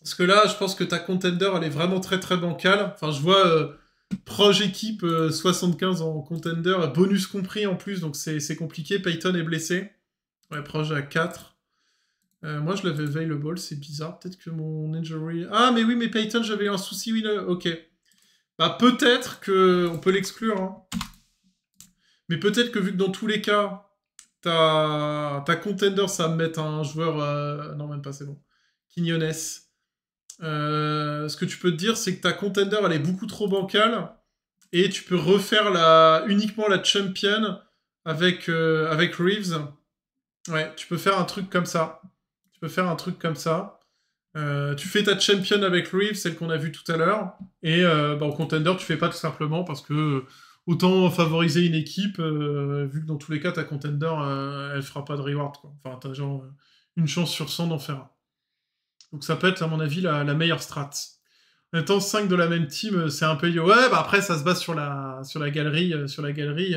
Parce que là, je pense que ta contender, elle est vraiment très très bancale. Enfin, je vois. Proche équipe 75 en contender, bonus compris en plus, donc c'est compliqué. Payton est blessé. Ouais, proche à 4. Euh, moi, je l'avais available, c'est bizarre. Peut-être que mon injury. Ah, mais oui, mais Payton, j'avais un souci. Oui, ok. Bah, peut-être que. On peut l'exclure. Hein. Mais peut-être que vu que dans tous les cas, ta, ta contender, ça va me mettre un joueur. Euh, non, même pas, c'est bon. Quignones. Euh, ce que tu peux te dire, c'est que ta contender, elle est beaucoup trop bancale. Et tu peux refaire la, uniquement la champion avec, avec Reeves. Ouais, tu peux faire un truc comme ça peux faire un truc comme ça. Euh, tu fais ta champion avec Rive, celle qu'on a vue tout à l'heure, et euh, bah, en contender, tu fais pas tout simplement parce que euh, autant favoriser une équipe, euh, vu que dans tous les cas, ta contender, elle fera pas de reward. Quoi. Enfin, as genre une chance sur 100 d'en faire un. Donc ça peut être, à mon avis, la, meilleure strat. En étant 5 de la même team, c'est un peu... Ouais, bah après, ça se base sur la, sur la galerie, sur la galerie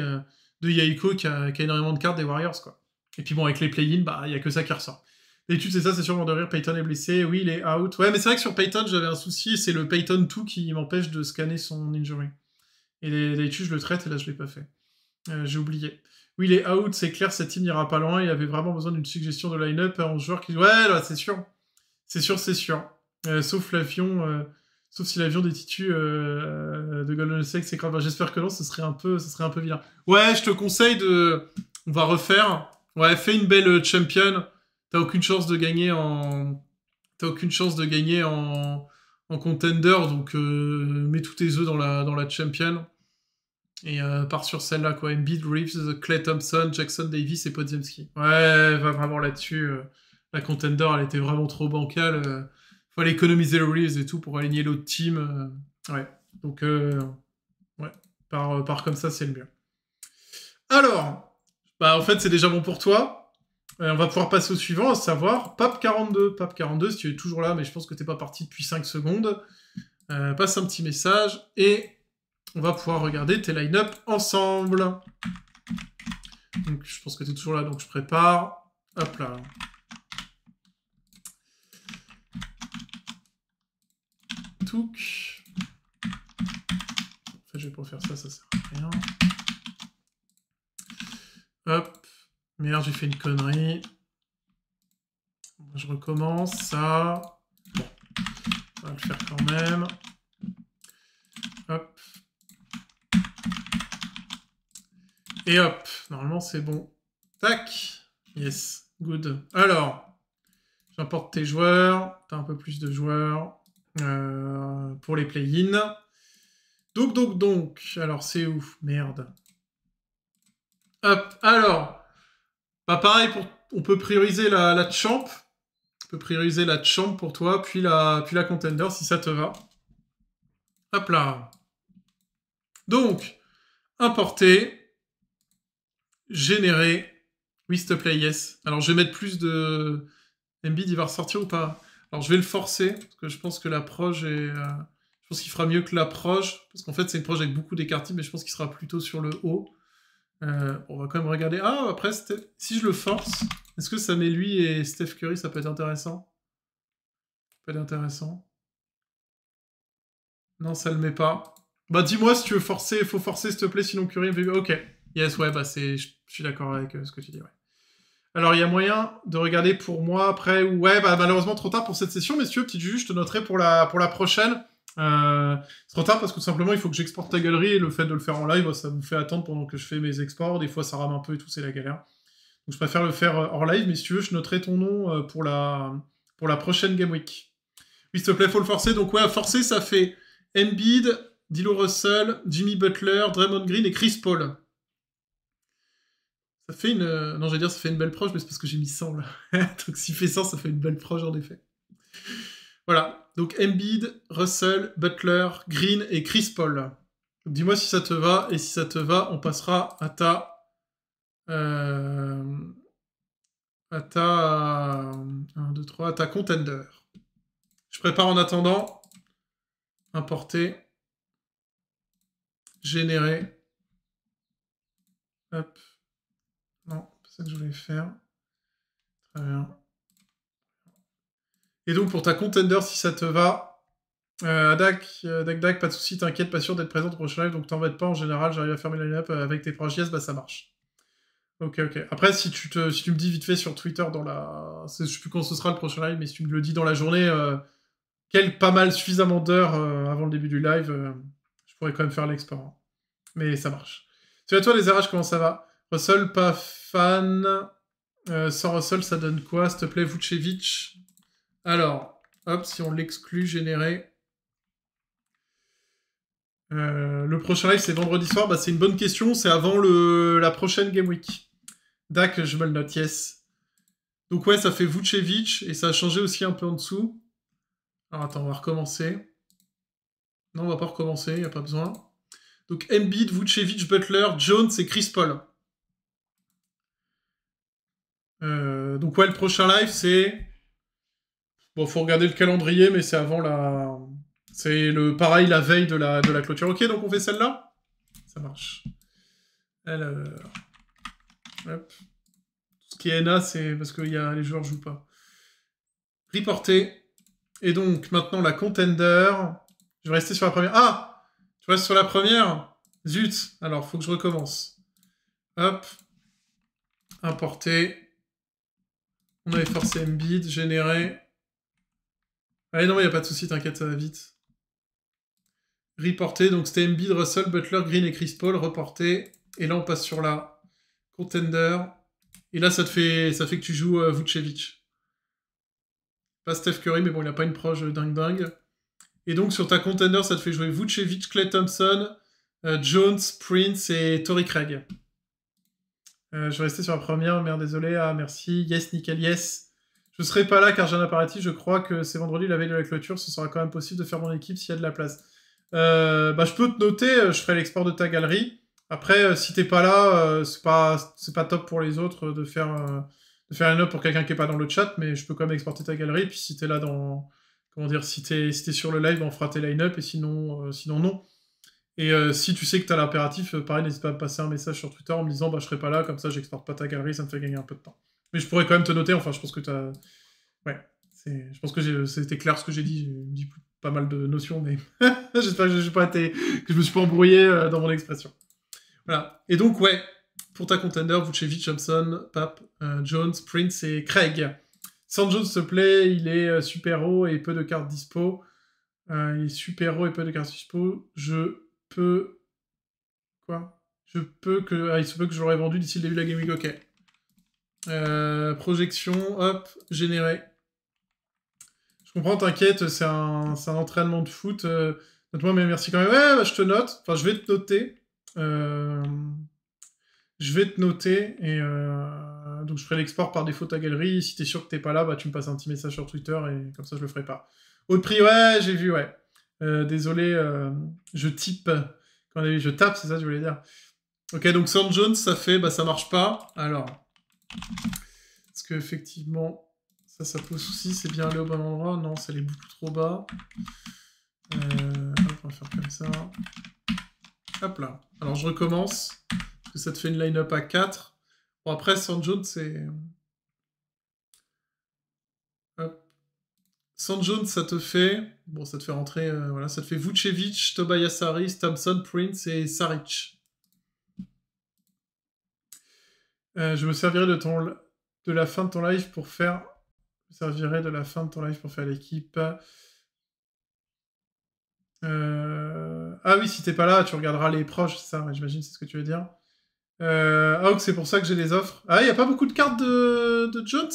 de Yaiko qui a, énormément de cartes des Warriors. Quoi. Et puis bon, avec les play-in, bah, il bah, n'y a que ça qui ressort. L'étude, c'est ça, c'est sûrement de rire. Payton est blessé. Oui, il est out. Ouais, mais c'est vrai que sur Payton, j'avais un souci. C'est le Payton 2 qui m'empêche de scanner son injury. Et d'habitude je le traite et là, je ne l'ai pas fait. Euh, j'ai oublié. Oui, il est out. C'est clair, cette team n'ira pas loin. Il avait vraiment besoin d'une suggestion de line-up un hein, joueur qui. Ouais, là, c'est sûr. C'est sûr, c'est sûr. Euh, sauf l'avion. Euh, sauf si l'avion des titus de Golden sex c'est grave. J'espère que non, ce serait un peu, ce serait un peu vilain. Ouais, je te conseille de, on va refaire. Ouais, fais une belle champion T'as aucune chance de gagner en. T'as aucune chance de gagner en, contender, donc euh, mets tous tes œufs dans la, dans la champion. Et euh, pars sur celle-là, quoi. Embiid, Reeves, Clay Thompson, Jackson Davis et Podziemski. Ouais, va vraiment là-dessus. Euh. la contender, elle était vraiment trop bancale. faut économiser le Reeves et tout pour aligner l'autre team. ouais. Donc, ouais. Par, par comme ça, c'est le mieux. Alors, bah, en fait, c'est déjà bon pour toi. Euh, on va pouvoir passer au suivant, à savoir Pape 42. Pape 42, si tu es toujours là, mais je pense que tu n'es pas parti depuis 5 secondes, euh, passe un petit message et on va pouvoir regarder tes line-up ensemble. Donc, je pense que tu es toujours là, donc je prépare. Hop là. Touc. En fait, je vais pas faire ça, ça sert à rien. Hop. Merde, j'ai fait une connerie. Je recommence ça. Bon, on va le faire quand même. Hop. Et hop, normalement c'est bon. Tac. Yes, good. Alors, j'importe tes joueurs. T'as un peu plus de joueurs euh, pour les play-in. Donc, donc, donc. Alors, c'est où Merde. Hop, alors. Bah pareil, pour, on peut prioriser la, champ. On peut prioriser la champ pour toi, puis la, puis la contender si ça te va. Hop là. Donc, importer, générer. Oui, s'il te plaît, yes. Alors, je vais mettre plus de... Embiid, il va ressortir ou pas Alors, je vais le forcer, parce que je pense que l'approche est... Euh, je pense qu'il fera mieux que l'approche, parce qu'en fait, c'est une proche avec beaucoup d'écartis, mais je pense qu'il sera plutôt sur le haut. Euh, on va quand même regarder. Ah, après, si je le force, est-ce que ça met lui et Steph Curry, ça peut être intéressant peut être intéressant. Non, ça le met pas. Bah, dis-moi si tu veux forcer, Il faut forcer, s'il te plaît, sinon Curry Ok. Yes, ouais, bah, c'est. Je suis d'accord avec euh, ce que tu dis, Alors, il y a moyen de regarder pour moi après. Ouais, bah, malheureusement, trop tard pour cette session, veux, Petit juge, je te noterai pour la, pour la prochaine. Euh, c'est trop tard parce que tout simplement, il faut que j'exporte ta galerie et le fait de le faire en live, ça me fait attendre pendant que je fais mes exports. Des fois, ça rame un peu et tout, c'est la galère. Donc, je préfère le faire euh, hors live, mais si tu veux, je noterai ton nom euh, pour la, pour la prochaine Game Week. Oui, s'il te plaît, faut le forcer. Donc, ouais, forcer, ça fait Embiid, Dilo Russell, Jimmy Butler, Draymond Green et Chris Paul. Ça fait une. Non, j'allais dire, ça fait une belle proche, mais c'est parce que j'ai mis 100 là. Donc, s'il fait 100, ça fait une belle proche en effet. Voilà, donc Embiid, Russell, Butler, Green et Chris Paul. Dis-moi si ça te va, et si ça te va, on passera à ta... Euh, à ta... 1, 2, 3, à ta contender. Je prépare en attendant. Importer. Générer. Hop. Non, c'est ça que je voulais faire. Très bien. Et donc pour ta contender, si ça te va, euh, dac, euh, dac, pas de soucis, t'inquiète, pas sûr d'être présent au prochain live, donc t'embête pas en général, j'arrive à fermer la line euh, avec tes proches bah ça marche. Ok, ok. Après, si tu, te, tu me dis vite fait sur Twitter dans la. Je sais plus quand ce sera le prochain live, mais si tu me le dis dans la journée, euh, quel pas mal suffisamment d'heures avant le début du live, je pourrais quand même faire l'export. Hein. Mais ça marche. tu à toi les RH, comment ça va Russell, pas fan. sans Russell, ça donne quoi S'il te plaît, Vucevic alors, hop, si on l'exclut, généré. Euh, le prochain live, c'est vendredi soir. Bah, c'est une bonne question. C'est avant le, la prochaine Game Week. Dac, je me le note, yes. Donc ouais, ça fait Vucevic et ça a changé aussi un peu en dessous. Alors attends, on va recommencer. Non, on va pas recommencer, il n'y a pas besoin. Donc Embiid, Vucevic, Butler, Jones et Chris Paul. Euh, donc ouais, le prochain live, c'est Bon, faut regarder le calendrier, mais c'est avant la... C'est le pareil la veille de la, de la clôture. Ok, donc on fait celle-là Ça marche. Alors... Hop. ce qui est NA, c'est parce que y a... les joueurs jouent pas. Reporter. Et donc, maintenant, la contender. Je vais rester sur la première. Ah Je reste sur la première Zut Alors, faut que je recommence. Hop. Importer. On avait forcé Mbid, générer. Ah non, il n'y a pas de souci, t'inquiète, ça va vite. Reporté, donc c'était MB, Russell, Butler, Green et Chris Paul, reporté. Et là, on passe sur la contender. Et là, ça te fait, ça fait que tu joues euh, Vucevic. Pas Steph Curry, mais bon, il a pas une proche dingue-dingue. Euh, et donc, sur ta contender, ça te fait jouer Vucevic, Clay Thompson, euh, Jones, Prince et Tory Craig. je vais rester sur la première, merde, désolé. Ah, merci. Yes, nickel, yes. Je ne serai pas là car j'ai un Je crois que c'est vendredi la veille de la clôture. Ce sera quand même possible de faire mon équipe s'il y a de la place. Euh, bah, je peux te noter. Euh, je ferai l'export de ta galerie. Après, euh, si t'es pas là, c'est pas c'est pas top pour les autres de faire de faire une up pour quelqu'un qui est pas dans le chat. Mais je peux quand même exporter ta galerie. Puis si es là dans comment dire, si t'es si sur le live, on fera tes line-up et sinon sinon non. Et si tu sais que tu as l'impératif, pareil, n'hésite pas à passer un message sur Twitter en me disant bah, je serai pas là, comme ça j'exporte pas ta galerie, ça me fait gagner un peu de temps. Mais je pourrais quand même te noter, enfin, je pense que tu as. Ouais, je pense que c'était clair ce que j'ai dit. J'ai dit pas mal de notions, mais j'espère que, pas été... que je me suis pas embrouillé euh, dans mon expression. Voilà. Et donc, ouais, pour ta contender, Vucevic, Johnson, Pape, euh, Jones, Prince et Craig. Sans Jones se plaît, il est euh, super haut et peu de cartes dispo. il est super haut et peu de cartes dispo. Je peux. Quoi Je peux que. Ah, il se peut que je l'aurais vendu d'ici le début de la Game Ok. Euh, projection, hop, généré. Je comprends, t'inquiète, c'est un, entraînement de foot. Euh, moi mais merci quand même. Ouais, je te note. Enfin, je vais te noter. Euh, je vais te noter. Et euh, donc, je ferai l'export par défaut ta galerie. Si t'es sûr que t'es pas là, bah, tu me passes un petit message sur Twitter et comme ça, je le ferai pas. Autre prix, ouais, j'ai vu, ouais. désolé, je type. Quand on a vu, je tape, c'est ça que je voulais dire. Ok, donc sand Jones, ça fait, bah ça marche pas. Alors, parce que effectivement, ça, ça pose souci. C'est bien allé au bon endroit. Non, ça allait beaucoup trop bas. Euh, on va faire comme ça. Hop là. Alors, je recommence. Parce que ça te fait une line-up à 4. Bon, après, Jones, c'est... Hop. Jones, ça te fait, bon, ça te fait rentrer, euh, voilà, ça te fait Vucevic, Tobias Thompson, Prince et Saric. je me servirai de la fin de ton live pour faire. Je servirai de la fin de ton live pour faire l'équipe. Euh, ah oui, si t'es pas là, tu regarderas les proches, ça. J'imagine c'est ce que tu veux dire. Euh... Ah, c'est pour ça que j'ai les offres. Ah, il n'y a pas beaucoup de cartes de, Jones.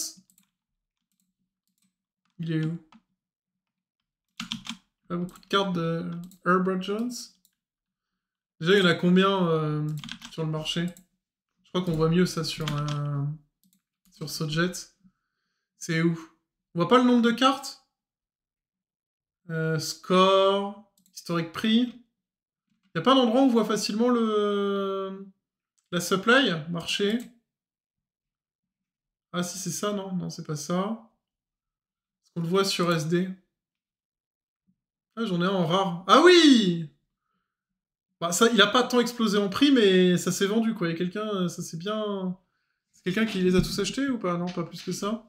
Il est où Pas beaucoup de cartes de Herbert Jones. Déjà, il y en a combien euh, sur le marché je crois qu'on voit mieux ça sur, euh, sur Sojet. C'est où On voit pas le nombre de cartes euh, Score, historique prix. Il a pas d'endroit où on voit facilement le la supply, marché. Ah si c'est ça, non, non c'est pas ça. Est-ce qu'on le voit sur SD Ah j'en ai un en rare. Ah oui bah, il a pas tant explosé en prix, mais ça s'est vendu, quoi. Il y a quelqu'un, euh, ça c'est bien. C'est quelqu'un qui les a tous achetés ou pas Non, pas plus que ça.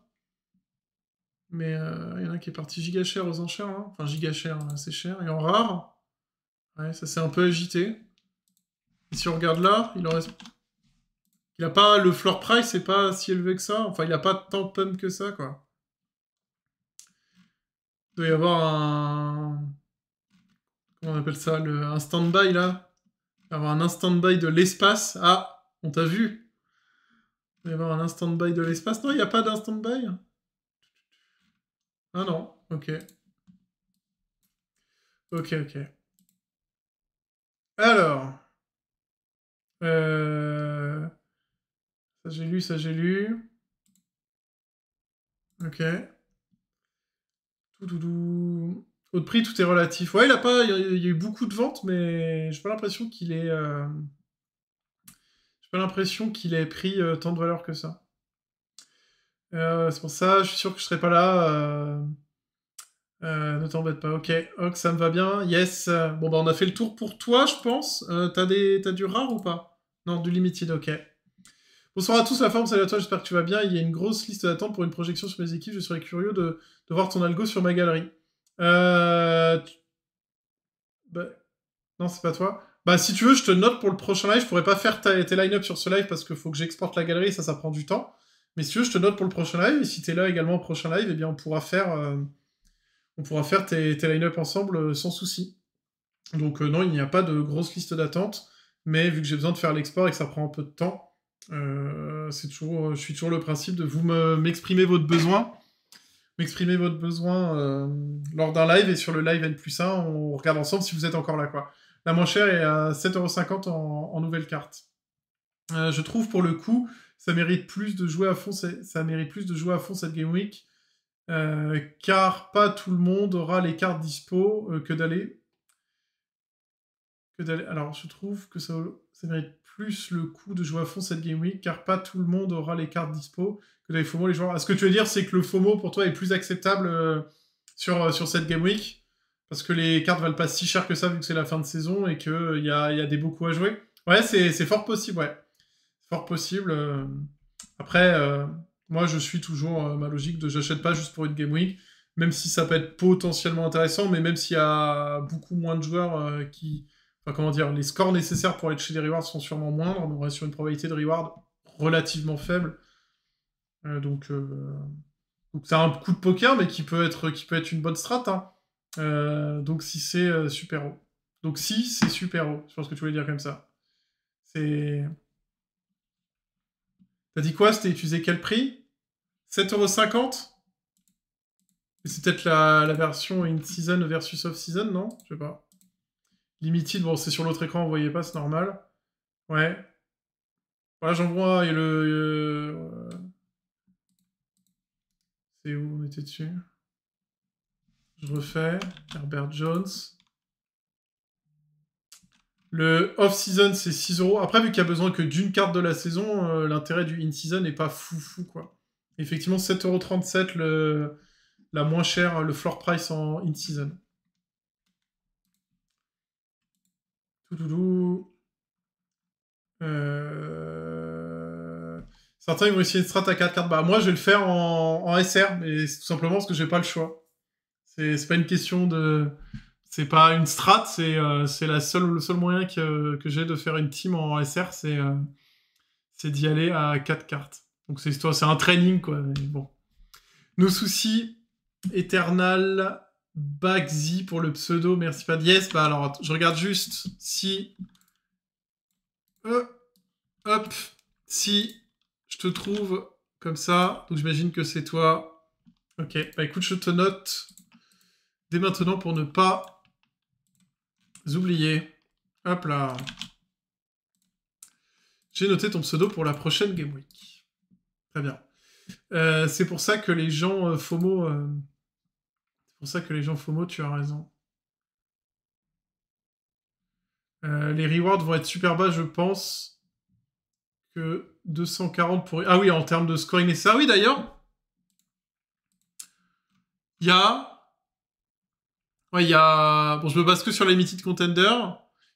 Mais euh, il y en a qui est parti giga cher aux enchères, hein. Enfin, giga cher, c'est cher. Et en rare, ouais, ça s'est un peu agité. si on regarde là, il en reste. Il a pas. Le floor price, c'est pas si élevé que ça. Enfin, il a pas tant de pump que ça, quoi. Il doit y avoir un on appelle ça le, Un stand-by, là Avoir un stand-by de l'espace. Ah, on t'a vu Il va y avoir un stand-by de l'espace. Non, il n'y a pas d'un stand-by Ah non, ok. Ok, ok. Alors. Euh, ça, j'ai lu, ça, j'ai lu. Ok. Tout, tout, tout. Autre prix, tout est relatif. Ouais, il a pas, il y a eu beaucoup de ventes, mais j'ai pas l'impression qu'il est, euh, pas l'impression qu'il ait pris euh, tant de valeur que ça. Euh, c'est pour ça, je suis sûr que je serai pas là. ne t'embête pas. Ok, ça me va bien. Yes. Bon bah on a fait le tour pour toi, je pense. t'as des, t'as du rare ou pas Non, du limited. Ok. Bonsoir à tous, la forme, salut à toi, j'espère que tu vas bien. Il y a une grosse liste d'attente pour une projection sur mes équipes. Je serais curieux de voir ton algo sur ma galerie. Euh... Bah, non, c'est pas toi. Bah, si tu veux, je te note pour le prochain live. Je pourrais pas faire ta... tes line-up sur ce live parce qu'il faut que j'exporte la galerie, ça, ça prend du temps. Mais si tu veux, je te note pour le prochain live. Et si t'es là également au prochain live, eh bien, on pourra faire, euh, on pourra faire tes, tes line-up ensemble euh, sans souci. Donc, euh, non, il n'y a pas de grosse liste d'attente. Mais vu que j'ai besoin de faire l'export et que ça prend un peu de temps, c'est toujours, je suis toujours le principe de vous m'exprimer votre besoin exprimer votre besoin euh, lors d'un live et sur le live N plus 1, on regarde ensemble si vous êtes encore là. Quoi. La moins chère est à 7,50€ en, en nouvelle carte. Euh, je trouve pour le coup, ça mérite plus de jouer à fond, ça mérite plus de jouer à fond cette Game Week, euh, car pas tout le monde aura les cartes dispo que d'aller. Alors je trouve que ça, ça mérite plus le coup de jouer à fond cette Game Week car pas tout le monde aura les cartes dispo que les FOMO les joueurs. ce que tu veux dire, c'est que le FOMO pour toi est plus acceptable euh, sur, euh, sur cette Game Week parce que les cartes valent pas si cher que ça vu que c'est la fin de saison et qu'il euh, il y, y, a, des beaucoup à jouer. Ouais, c'est fort possible, ouais. Fort possible. Après, moi je suis toujours ma logique de j'achète pas juste pour une Game Week même si ça peut être potentiellement intéressant, mais même s'il y a beaucoup moins de joueurs qui, Enfin, comment dire, les scores nécessaires pour aller chez les rewards sont sûrement moindres, mais on reste sur une probabilité de reward relativement faible. Euh, donc, euh, donc c'est un coup de poker, mais qui peut être, qui peut être une bonne strat. Hein. Euh, donc si c'est super haut. Donc si c'est super haut, je pense que tu voulais dire comme ça. C'est. T'as dit quoi C'était utilisé quel prix 7,50€ C'est peut-être la, la version in-season versus off-season, non Je sais pas. Limited, bon, c'est sur l'autre écran, vous voyez pas, c'est normal. Ouais. Voilà, j'en vois, et le... Euh, c'est où on était dessus Je refais. Herbert Jones. Le off-season, c'est 6 euros. Après, vu qu'il n'y a besoin que d'une carte de la saison, euh, l'intérêt du in-season n'est pas fou, fou, quoi. Effectivement, 7,37 euros la moins chère, le floor price en in-season. Euh, certains vont essayer une strat à 4 cartes. Bah, moi, je vais le faire en, SR, mais c'est tout simplement parce que j'ai pas le choix. C'est pas une question de. C'est pas une strat, c'est euh, la seule, le seul moyen que, j'ai de faire une team en SR, euh, c'est d'y aller à 4 cartes. Donc c'est un training, quoi. bon. Nos soucis, éternels... Baxi pour le pseudo, merci pas yes. Bah alors, je regarde juste si. Euh, hop, si je te trouve comme ça, donc j'imagine que c'est toi. Ok, bah écoute, je te note dès maintenant pour ne pas oublier. Hop là. J'ai noté ton pseudo pour la prochaine Game Week. Très bien. Euh, c'est pour ça que les gens euh, FOMO c'est pour ça que les gens FOMO, tu as raison. Euh, les rewards vont être super bas, je pense. Que 240 pour. Ah oui, en termes de scoring. et ça, oui, d'ailleurs. Il y a. Ouais, il y a. Bon, je me base que sur les de Contender.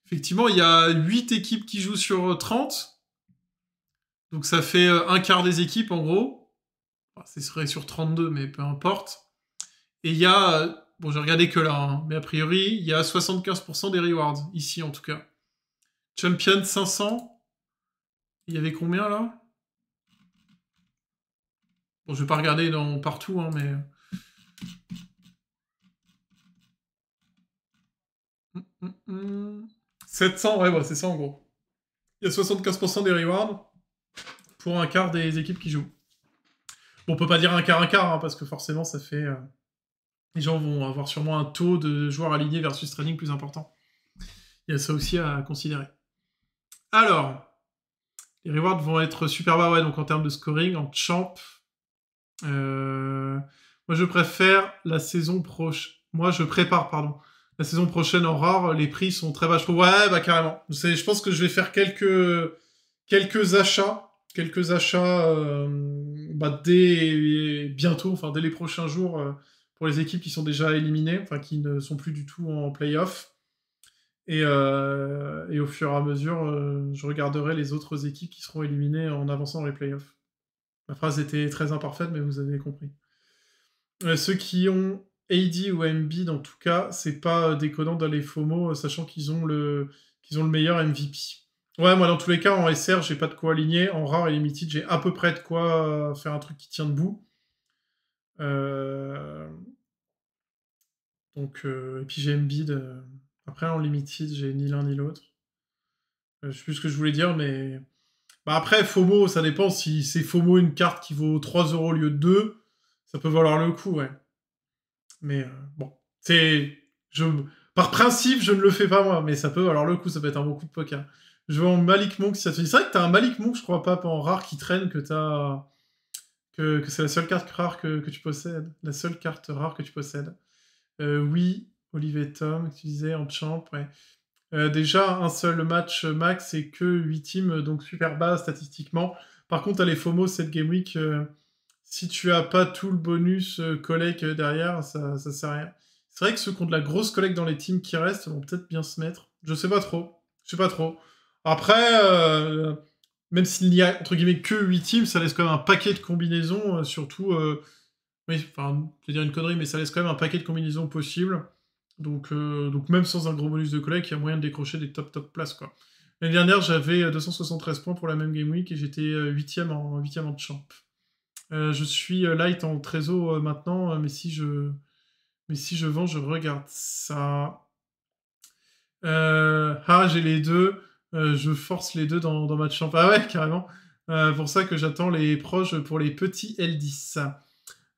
Effectivement, il y a 8 équipes qui jouent sur 30. Euh, Donc ça fait euh, un quart des équipes, en gros. ce serait sur 32, mais peu importe. Et il y a, bon, j'ai regardé que là, hein, mais a priori, il y a 75% des rewards, ici en tout cas. Champion 500, il y avait combien là Bon, je vais pas regarder dans, partout, hein, mais... 700, ouais, bah, c'est ça en gros. Il y a 75% des rewards pour un quart des équipes qui jouent. Bon, on peut pas dire un quart, un quart, hein, parce que forcément, ça fait... Euh, les gens vont avoir sûrement un taux de joueurs alignés versus trading plus important. Il y a ça aussi à considérer. Alors, les rewards vont être super bas, ouais, donc en termes de scoring, en champ. Euh, moi, je préfère la saison proche. Moi, je prépare, pardon. La saison prochaine en rare, les prix sont très bas. ouais, bah carrément. Je pense que je vais faire quelques, quelques achats. Quelques achats euh, bah, dès bientôt, enfin dès les prochains jours. Euh, pour les équipes qui sont déjà éliminées, enfin qui ne sont plus du tout en playoff. Et, euh, et au fur et à mesure, euh, je regarderai les autres équipes qui seront éliminées en avançant dans les playoffs. Ma phrase était très imparfaite, mais vous avez compris. Euh, ceux qui ont AD ou MB, dans tout cas, c'est pas déconnant d'aller FOMO, sachant qu'ils ont, le, qu'ils ont le meilleur MVP. Ouais, moi, dans tous les cas, en SR, j'ai pas de quoi aligner. En rare et limited, j'ai à peu près de quoi faire un truc qui tient debout. Euh, donc, euh, et puis j'ai Embiid. Euh, après, en limited, j'ai ni l'un ni l'autre. je sais plus ce que je voulais dire, mais. Bah après, FOMO, ça dépend. Si c'est FOMO une carte qui vaut 3 euros au lieu de 2, ça peut valoir le coup, ouais. Mais bon, c'est. Je... Par principe, je ne le fais pas moi, mais ça peut valoir le coup, ça peut être un bon coup de poker. Je vois en Malik Monk ça C'est vrai que t'as un Malik Monk, je crois pas, pas en rare qui traîne, que t'as que, c'est la seule carte rare que, tu possèdes. La seule carte rare que tu possèdes. Euh, oui, Olivier Tom, tu disais, en champ, ouais. Euh, déjà, un seul match max et que 8 teams, donc super bas statistiquement. Par contre, à les FOMO cette Game Week, euh, si tu as pas tout le bonus collègue derrière, ça, ça sert à rien. C'est vrai que ceux qui ont de la grosse collecte dans les teams qui restent vont peut-être bien se mettre. Je sais pas trop. Je sais pas trop. Après, même s'il n'y a entre guillemets que 8 teams, ça laisse quand même un paquet de combinaisons, euh, surtout. Euh, enfin, je vais dire une connerie, mais ça laisse quand même un paquet de combinaisons possibles. Donc, euh, donc même sans un gros bonus de collègue, il y a moyen de décrocher des top top places. quoi. L'année dernière, j'avais 273 points pour la même Game Week et j'étais 8ème en, 8 en champ. je suis light en trésor maintenant, mais si je. Mais si je vends, je regarde ça. ah, j'ai les deux. Euh, je force les deux dans, ma champ Ah ouais, carrément. Euh, pour ça que j'attends les proches pour les petits L10.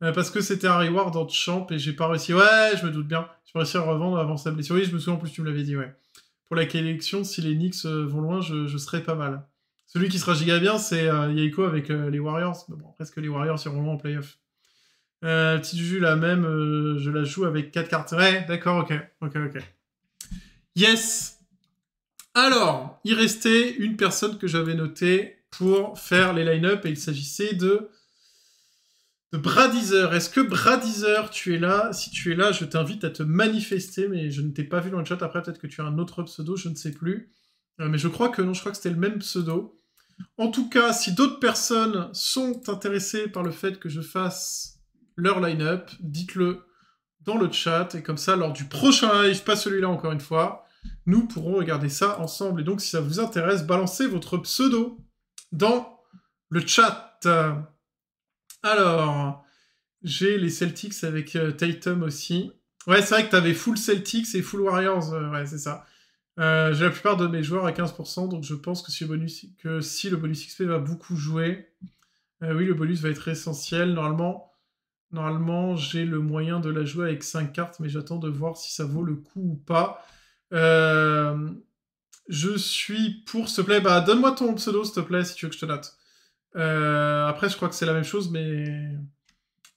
Euh, parce que c'était un reward en champ et j'ai pas réussi. Ouais, je me doute bien. je pas réussi à revendre avant sa blessure. Oui, je me souviens en plus, tu me l'avais dit, ouais. Pour la collection, si les Knicks vont loin, je, serai pas mal. Celui qui sera giga bien, c'est Yaiko avec les Warriors. bon, presque les Warriors iront loin en playoff. Euh, petit Juju, la même, je la joue avec 4 cartes. Ouais, d'accord, ok, ok, ok. Yes! Alors, il restait une personne que j'avais notée pour faire les line-up et il s'agissait de, de Bradizer. Est-ce que Bradizer, tu es là Si tu es là, je t'invite à te manifester, mais je ne t'ai pas vu dans le chat. Après, peut-être que tu as un autre pseudo, je ne sais plus. Euh, mais je crois que non, je crois que c'était le même pseudo. En tout cas, si d'autres personnes sont intéressées par le fait que je fasse leur line-up, dites-le dans le chat. Et comme ça, lors du prochain live, pas celui-là encore une fois, nous pourrons regarder ça ensemble. Et donc, si ça vous intéresse, balancez votre pseudo dans le chat. Alors, j'ai les Celtics avec euh, Tatum aussi. Ouais, c'est vrai que tu avais full Celtics et full Warriors. Euh, ouais, c'est ça. Euh, j'ai la plupart de mes joueurs à 15%, donc je pense que si le bonus, XP va beaucoup jouer, oui, le bonus va être essentiel. Normalement, normalement j'ai le moyen de la jouer avec 5 cartes, mais j'attends de voir si ça vaut le coup ou pas. Euh, je suis pour, s'il te plaît. Bah, donne-moi ton pseudo, s'il te plaît, si tu veux que je te note. Euh, après, je crois que c'est la même chose, mais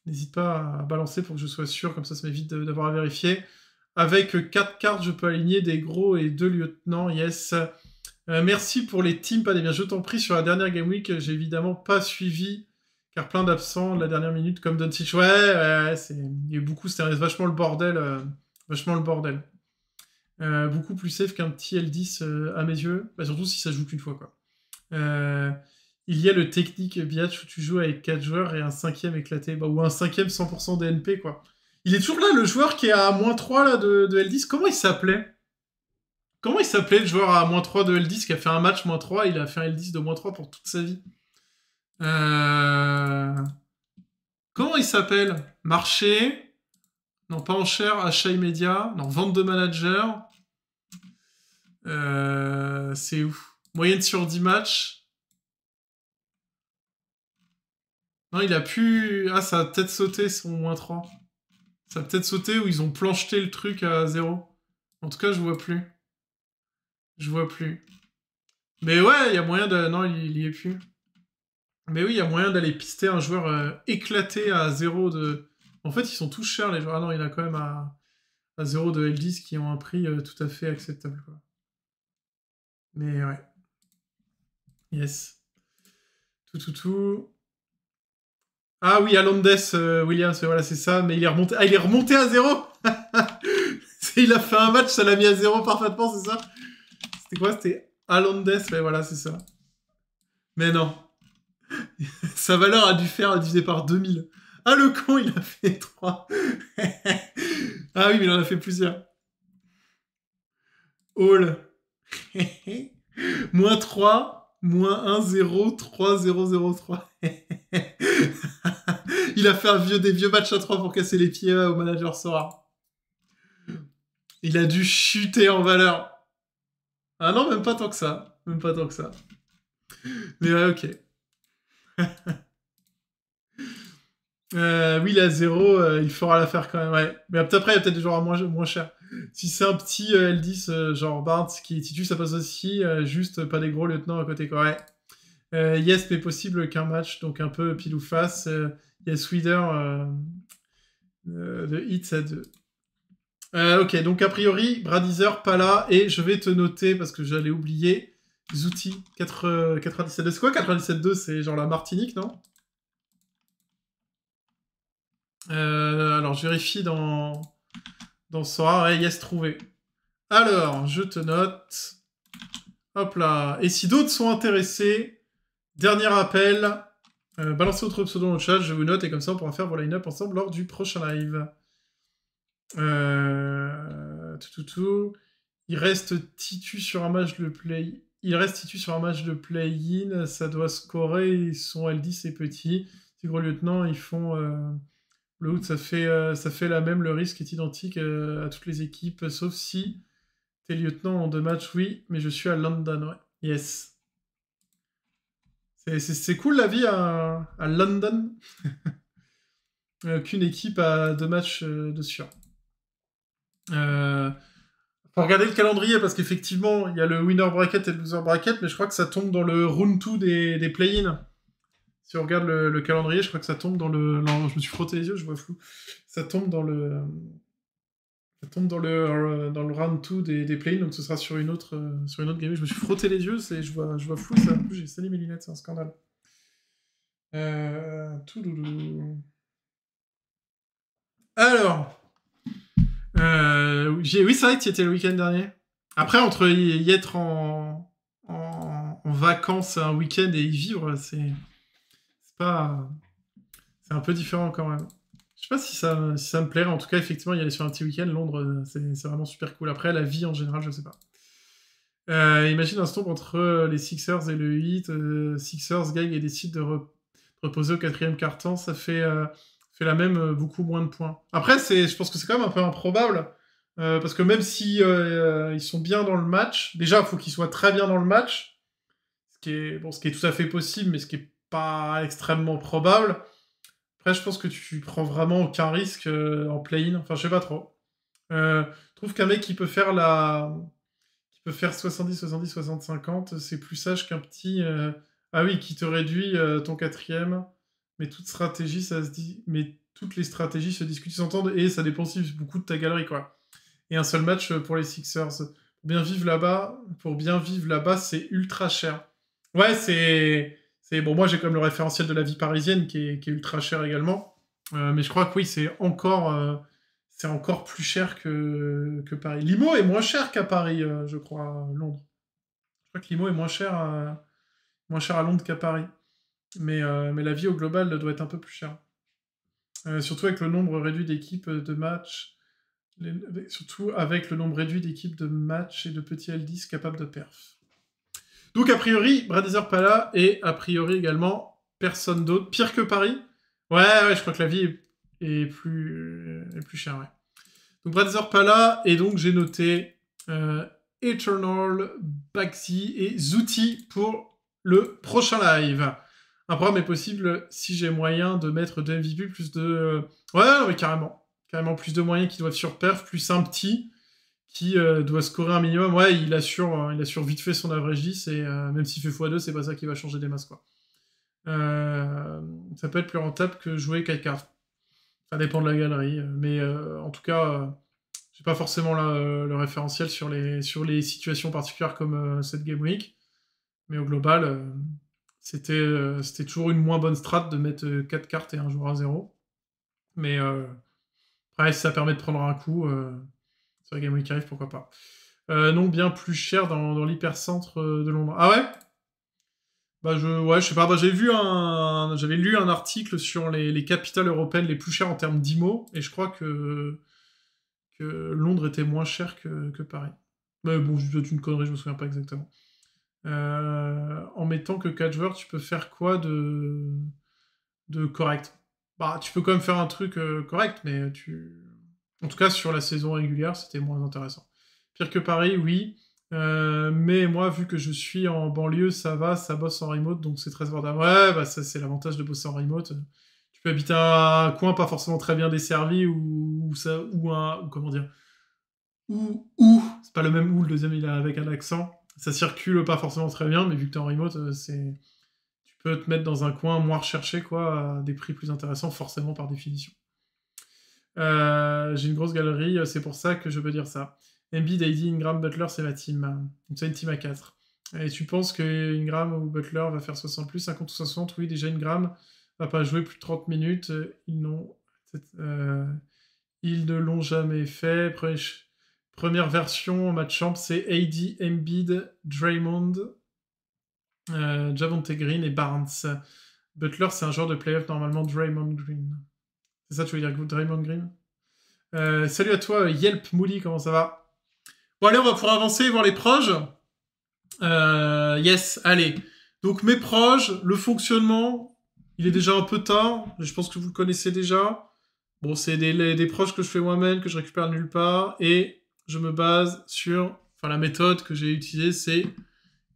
n'hésite pas à balancer pour que je sois sûr, comme ça, ça m'évite d'avoir à vérifier. Avec 4 cartes, je peux aligner des gros et deux lieutenants, yes. Euh, merci pour les teams, pas des bien Je t'en prie, sur la dernière Game Week, j'ai évidemment pas suivi, car plein d'absents de la dernière minute, comme Don Ouais, ouais, c'est... il y a eu beaucoup, c'était vachement le bordel. Vachement le bordel. Euh, beaucoup plus safe qu'un petit L10 euh, à mes yeux, bah, surtout si ça joue qu'une fois. Quoi. Euh, il y a le technique biatch où tu joues avec 4 joueurs et un cinquième éclaté, bah, ou un cinquième 100% DNP. Quoi. Il est toujours là, le joueur qui est à moins 3 là, de, L10, comment il s'appelait Comment il s'appelait le joueur à moins 3 de L10 qui a fait un match moins 3, il a fait un L10 de moins 3 pour toute sa vie Comment il s'appelle Marché, non, pas en chair, achat immédiat, non, vente de manager, euh, c'est où Moyenne sur 10 matchs. Non, il a pu... Ah, ça a peut-être sauté son moins 3. Ça a peut-être sauté ou ils ont plancheté le truc à 0. En tout cas, je vois plus. Je vois plus. Mais ouais, il y a moyen de... Non, il y est plus. Mais oui, il y a moyen d'aller pister un joueur euh, éclaté à 0 de... En fait, ils sont tous chers, les joueurs. Ah non, il a quand même à, à 0 de L10 qui ont un prix euh, tout à fait acceptable. Mais ouais. Yes. Tout, tout, tout. Ah oui, Alondes, euh, Williams, voilà, c'est ça. Mais il est remonté. Ah, il est remonté à zéro Il a fait un match, ça l'a mis à zéro parfaitement, c'est ça C'était quoi C'était Alondes, mais voilà, c'est ça. Mais non. Sa valeur a dû faire divisé par 2000. Ah, le con, il a fait 3. ah oui, mais il en a fait plusieurs. All. moins 3, moins 1, 0, 3, 0, 0, 3. Il a fait vieux, des vieux matchs à 3 pour casser les pieds au manager Sora. Il a dû chuter en valeur. Ah non, même pas tant que ça. Même pas tant que ça. Mais ouais, ok. Euh, oui, la 0, euh, il fera l'affaire quand même. Mais après, il y a peut-être des joueurs moins, moins cher si c'est un petit euh, L10 euh, genre Barnes qui titue, ça passe aussi. Euh, juste pas des gros lieutenants à côté. Quoi. yes, mais possible qu'un match, donc un peu pile ou face. yes, Weeder de Hits à 2. ok, donc a priori, Bradizer, pas là, et je vais te noter, parce que j'allais oublier, Zouti, 97.2. C'est quoi 97.2 C'est genre la Martinique, non Alors, je vérifie dans dans y ouais, yes, trouvé. Alors, je te note. Hop là. Et si d'autres sont intéressés, dernier appel, euh, balancez votre pseudo dans le chat, je vous note, et comme ça, on pourra faire vos line-up ensemble lors du prochain live. Euh, tout, tout, tout. Il reste Titu sur un match de play. Il reste Titu sur un match de play-in. Ça doit scorer. Son L10 petit. Ces gros lieutenant. ils font. Euh, le ça fait, euh, ça fait la même, le risque est identique euh, à toutes les équipes, sauf si tes lieutenant en deux matchs, oui, mais je suis à London, ouais. Yes. C'est cool la vie à, London. Euh, qu'une équipe a deux matchs de sûr. faut regarder le calendrier parce qu'effectivement, il y a le winner bracket et le loser bracket, mais je crois que ça tombe dans le round 2 des, des play-in. Si on regarde le, calendrier, je crois que ça tombe dans le. je me suis frotté les yeux, je vois flou. Ça tombe dans le. Ça tombe dans le, euh, dans le round 2 des, des play donc ce sera sur une autre, euh, sur une autre game. Je me suis frotté les yeux, c'est, je, vois, je vois flou, ça, j'ai sali mes lunettes, c'est un scandale. Euh, tout Alors. oui, c'est vrai que le week-end dernier. Après, entre y, être en, en, en vacances un week-end et y vivre, c'est. C'est un peu différent quand même. Je sais pas si ça, me plairait. En tout cas, effectivement, y aller sur un petit week-end, Londres, c'est vraiment super cool. Après, la vie en général, je sais pas. Euh, imagine un stomp entre les Sixers et le Heat. Euh, Sixers gagne et décide de reposer au quatrième quart-temps. Ça fait, euh, fait la même, beaucoup moins de points. Après, je pense que c'est quand même un peu improbable. parce que même si ils sont bien dans le match, déjà, il faut qu'ils soient très bien dans le match. Ce qui, est, bon, ce qui est tout à fait possible, mais ce qui est pas extrêmement probable. Après, je pense que tu prends vraiment aucun risque euh, en play-in. Enfin, je sais pas trop. Euh, je trouve qu'un mec qui peut faire la. qui peut faire 70, 70, 60, 50, c'est plus sage qu'un petit. Euh, ah oui, qui te réduit ton quatrième. Mais toute stratégie, ça se dit. Mais toutes les stratégies se discutent, s'entendent, et ça dépend aussi beaucoup de ta galerie, quoi. Et un seul match pour les Sixers. bien vivre là-bas, pour bien vivre là-bas, c'est ultra cher. Ouais, c'est bon, moi j'ai comme le référentiel de la vie parisienne qui est, ultra cher également, euh, mais je crois que oui, c'est encore, euh, c'est encore plus cher que, que Paris. Limo est moins cher qu'à Paris, euh, je crois, Londres. Je crois que Limo est moins cher à, moins cher à Londres qu'à Paris. Mais, mais la vie au global doit être un peu plus chère. surtout avec le nombre réduit d'équipes de matchs. surtout avec le nombre réduit d'équipes de matchs et de petits L10 capables de perf. Donc a priori, Bradeser pas là, et a priori également, personne d'autre. Pire que Paris Ouais, ouais, je crois que la vie est, plus, euh, plus chère, ouais. Donc Bradeser pas là, et donc j'ai noté euh, Eternal, Baxi et Zouti pour le prochain live. Un programme est possible si j'ai moyen de mettre de MVP plus de... Euh, ouais, mais carrément. Carrément plus de moyens qui doivent surperf, plus un petit qui euh, doit scorer un minimum. Ouais, il assure, euh, il assure vite fait son average 10, et euh, même s'il fait x2, c'est pas ça qui va changer des masses. Quoi. ça peut être plus rentable que jouer 4 cartes. Ça dépend de la galerie, mais en tout cas, j'ai pas forcément le référentiel sur les, sur les situations particulières comme cette Game Week, mais au global, c'était c'était toujours une moins bonne strat de mettre 4 cartes et un joueur à 0. Mais après, ça permet de prendre un coup sur Game Week arrive, pourquoi pas. Euh, non, bien plus cher dans, l'hypercentre euh, de Londres. Ah ouais bah je, ouais, je sais pas, bah j'ai vu un, j'avais lu un article sur les, capitales européennes les plus chères en termes d'IMO, et je crois que, Londres était moins cher que, Paris. Mais bon, c'est une connerie, je me souviens pas exactement. Euh, en mettant que 4 joueurs, tu peux faire quoi de, de correct Bah, tu peux quand même faire un truc correct, mais tu, en tout cas, sur la saison régulière, c'était moins intéressant. Pire que Paris, oui. Euh, mais moi, vu que je suis en banlieue, ça va, ça bosse en remote, donc c'est très abordable. Ouais, bah ça, c'est l'avantage de bosser en remote. Tu peux habiter un coin pas forcément très bien desservi ou, ça, ou un, ou comment dire, ou ou, c'est pas le même ou, le deuxième il a avec un accent. Ça circule pas forcément très bien, mais vu que t'es en remote, euh, c'est, tu peux te mettre dans un coin moins recherché, quoi, à des prix plus intéressants, forcément par définition. Euh, j'ai une grosse galerie, euh, c'est pour ça que je peux dire ça. Embiid, Heidi, Ingram, Butler, c'est ma team. Donc c'est une team à 4. Et tu penses que Ingram ou Butler va faire 60 plus, 50 ou 60 Oui, déjà Ingram va pas jouer plus de 30 minutes. Ils, n'ont, euh, ils ne l'ont jamais fait. Première version en match champ, c'est Heidi, Embiid, Draymond, euh, Javonte Green et Barnes. Butler, c'est un joueur de playoff normalement Draymond Green. C'est ça, tu veux dire Draymond Green euh, Salut à toi, Yelp Mouli, comment ça va Bon, allez, on va pouvoir avancer et voir les proches. Euh, yes, allez. Donc, mes proches, le fonctionnement, il est déjà un peu tard. Je pense que vous le connaissez déjà. Bon, c'est des, proches que je fais moi-même, que je récupère nulle part. Et je me base sur. Enfin, la méthode que j'ai utilisée, c'est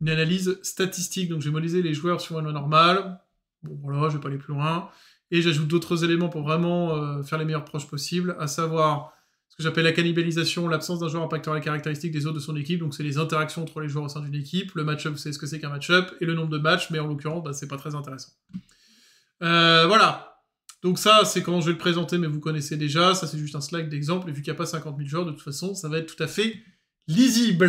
une analyse statistique. Donc, j'ai modélisé les joueurs sur un normal. Bon, voilà, je vais pas aller plus loin. Et j'ajoute d'autres éléments pour vraiment euh, faire les meilleurs proches possibles, à savoir ce que j'appelle la cannibalisation, l'absence d'un joueur impactant les caractéristiques des autres de son équipe. Donc c'est les interactions entre les joueurs au sein d'une équipe, le match-up, c'est ce que c'est qu'un match-up, et le nombre de matchs, mais en l'occurrence, bah, c'est pas très intéressant. Euh, voilà. Donc ça, c'est comment je vais le présenter, mais vous connaissez déjà. Ça, c'est juste un slack d'exemple. Et vu qu'il n'y a pas 50 000 joueurs, de toute façon, ça va être tout à fait lisible.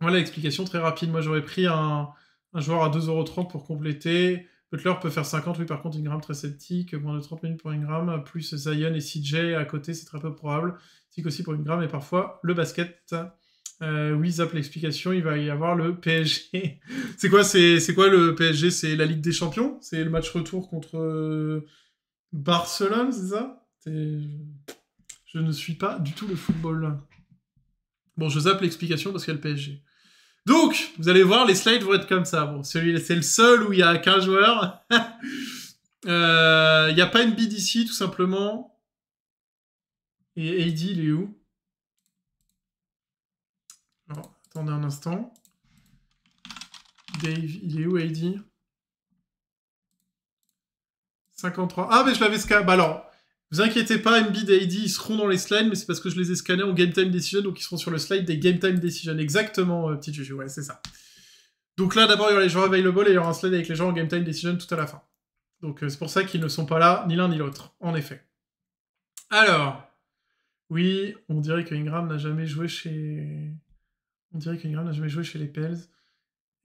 Voilà explication très rapide. Moi, j'aurais pris un, un joueur à 2,30€ pour compléter. Butler peut faire 50, oui, par contre, Ingram très sceptique, moins de 30 minutes pour Ingram, plus Zion et CJ à côté, c'est très peu probable. c'est aussi pour Ingram et parfois le basket. Euh, oui, Zap, l'explication, il va y avoir le PSG. c'est quoi, c'est, quoi le PSG C'est la Ligue des Champions C'est le match retour contre euh, Barcelone, c'est ça Je ne suis pas du tout le football. Bon, je zappe l'explication parce qu'il y a le PSG. Donc, vous allez voir, les slides vont être comme ça. celui c'est le seul où il y a qu'un joueur. Euh, il n'y a pas une bid ici, tout simplement. Et AD, il est où Attendez un instant. Dave, il est où AD 53. Ah, mais je l'avais scab. Bah, alors, vous inquiétez pas, Embiid et AD, ils seront dans les slides, mais c'est parce que je les ai scannés en Game Time Decision, donc ils seront sur le slide des Game Time Decision. Exactement, euh, petit Juju, ouais, c'est ça. Donc là, d'abord, il y aura les joueurs available et il y aura un slide avec les gens en Game Time Decision tout à la fin. Donc euh, c'est pour ça qu'ils ne sont pas là, ni l'un ni l'autre, en effet. Alors, oui, on dirait que Ingram n'a jamais joué chez... On dirait que Ingram n'a jamais joué chez les Pels.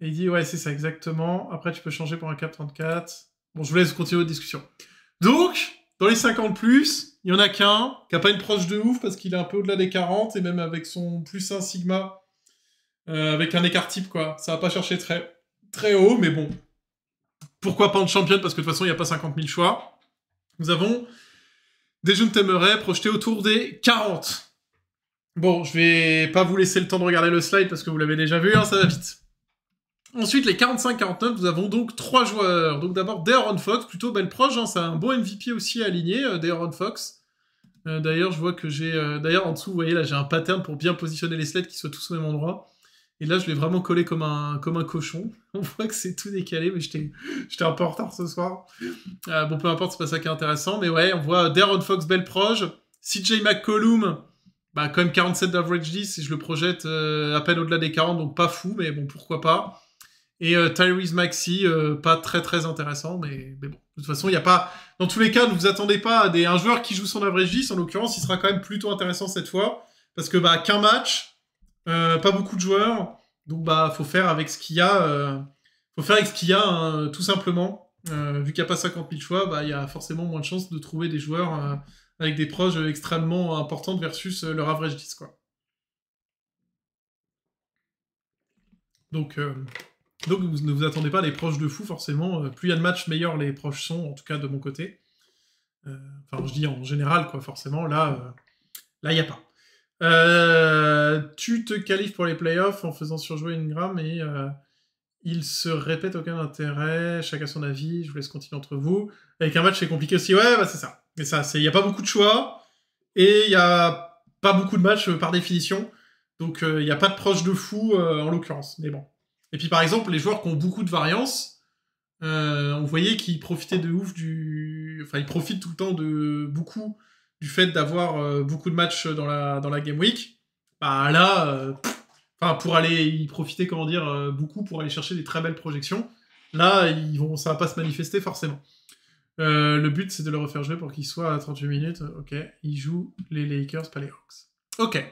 Et il dit, ouais, c'est ça, exactement. Après, tu peux changer pour un cap 34. Bon, je vous laisse continuer la discussion. Donc, dans les 50 plus, il y en a qu'un qui n'a pas une proche de ouf parce qu'il est un peu au-delà des 40 et même avec son plus 1 sigma, euh, avec un écart type, quoi. Ça va pas chercher très, très haut, mais bon. Pourquoi pas en championne Parce que de toute façon, il n'y a pas 50 000 choix. Nous avons des jeunes t'aimerais projetés autour des 40. Bon, je vais pas vous laisser le temps de regarder le slide parce que vous l'avez déjà vu, hein, ça va vite. Ensuite, les 45-49, nous avons donc trois joueurs. Donc d'abord, Deron Fox, plutôt belle proche, hein, c'est un bon MVP aussi aligné, euh, Deron Fox. Euh, d'ailleurs, je vois que j'ai... Euh, d'ailleurs, en dessous, vous voyez, là, j'ai un pattern pour bien positionner les sleds qui soient tous au même endroit. Et là, je l'ai vraiment collé comme un, comme un cochon. On voit que c'est tout décalé, mais j'étais, j'étais un peu en retard ce soir. bon, peu importe, c'est pas ça qui est intéressant. Mais ouais, on voit Deron Fox, belle proche. CJ McCollum, bah, quand même 47 d'average 10, et je le projette à peine au-delà des 40, donc pas fou, mais bon, pourquoi pas. Et euh, Maxi, euh, pas très très intéressant, mais, bon. De toute façon, il n'y a pas. Dans tous les cas, ne vous attendez pas à des... un joueur qui joue son average 10. En l'occurrence, il sera quand même plutôt intéressant cette fois. Parce que bah, qu'un match, euh, pas beaucoup de joueurs. Donc bah faut faire avec ce qu'il y a. faut faire avec ce qu'il y a, hein, tout simplement. vu qu'il n'y a pas 50 000 choix, il y a forcément moins de chances de trouver des joueurs avec des proches extrêmement importantes versus leur average 10. Quoi. Donc. Donc vous ne vous attendez pas à des proches de fou forcément. Euh, plus il y a de matchs, meilleurs les proches sont, en tout cas de mon côté. Euh, enfin, je dis en général, quoi, forcément. Là, euh, là, il n'y a pas. tu te qualifies pour les playoffs en faisant surjouer Ingram et il se répète aucun intérêt. Chacun son avis. Je vous laisse continuer entre vous. Avec un match, c'est compliqué aussi. Ouais, bah, c'est ça. Mais ça, il n'y a pas beaucoup de choix et il n'y a pas beaucoup de matchs par définition. Donc, il n'y a pas de proches de fou en l'occurrence. Mais bon. Et puis par exemple, les joueurs qui ont beaucoup de variance, euh, on voyait qu'ils profitaient de ouf du. Enfin, ils profitent tout le temps de beaucoup du fait d'avoir euh, beaucoup de matchs dans la, dans la Game Week. Bah là, euh, enfin, pour aller y profiter, comment dire, beaucoup pour aller chercher des très belles projections. Là, ils vont, ça va pas se manifester forcément. le but, c'est de le refaire jouer pour qu'il soit à 38 minutes. Ok, il joue les Lakers, pas les Hawks. Ok.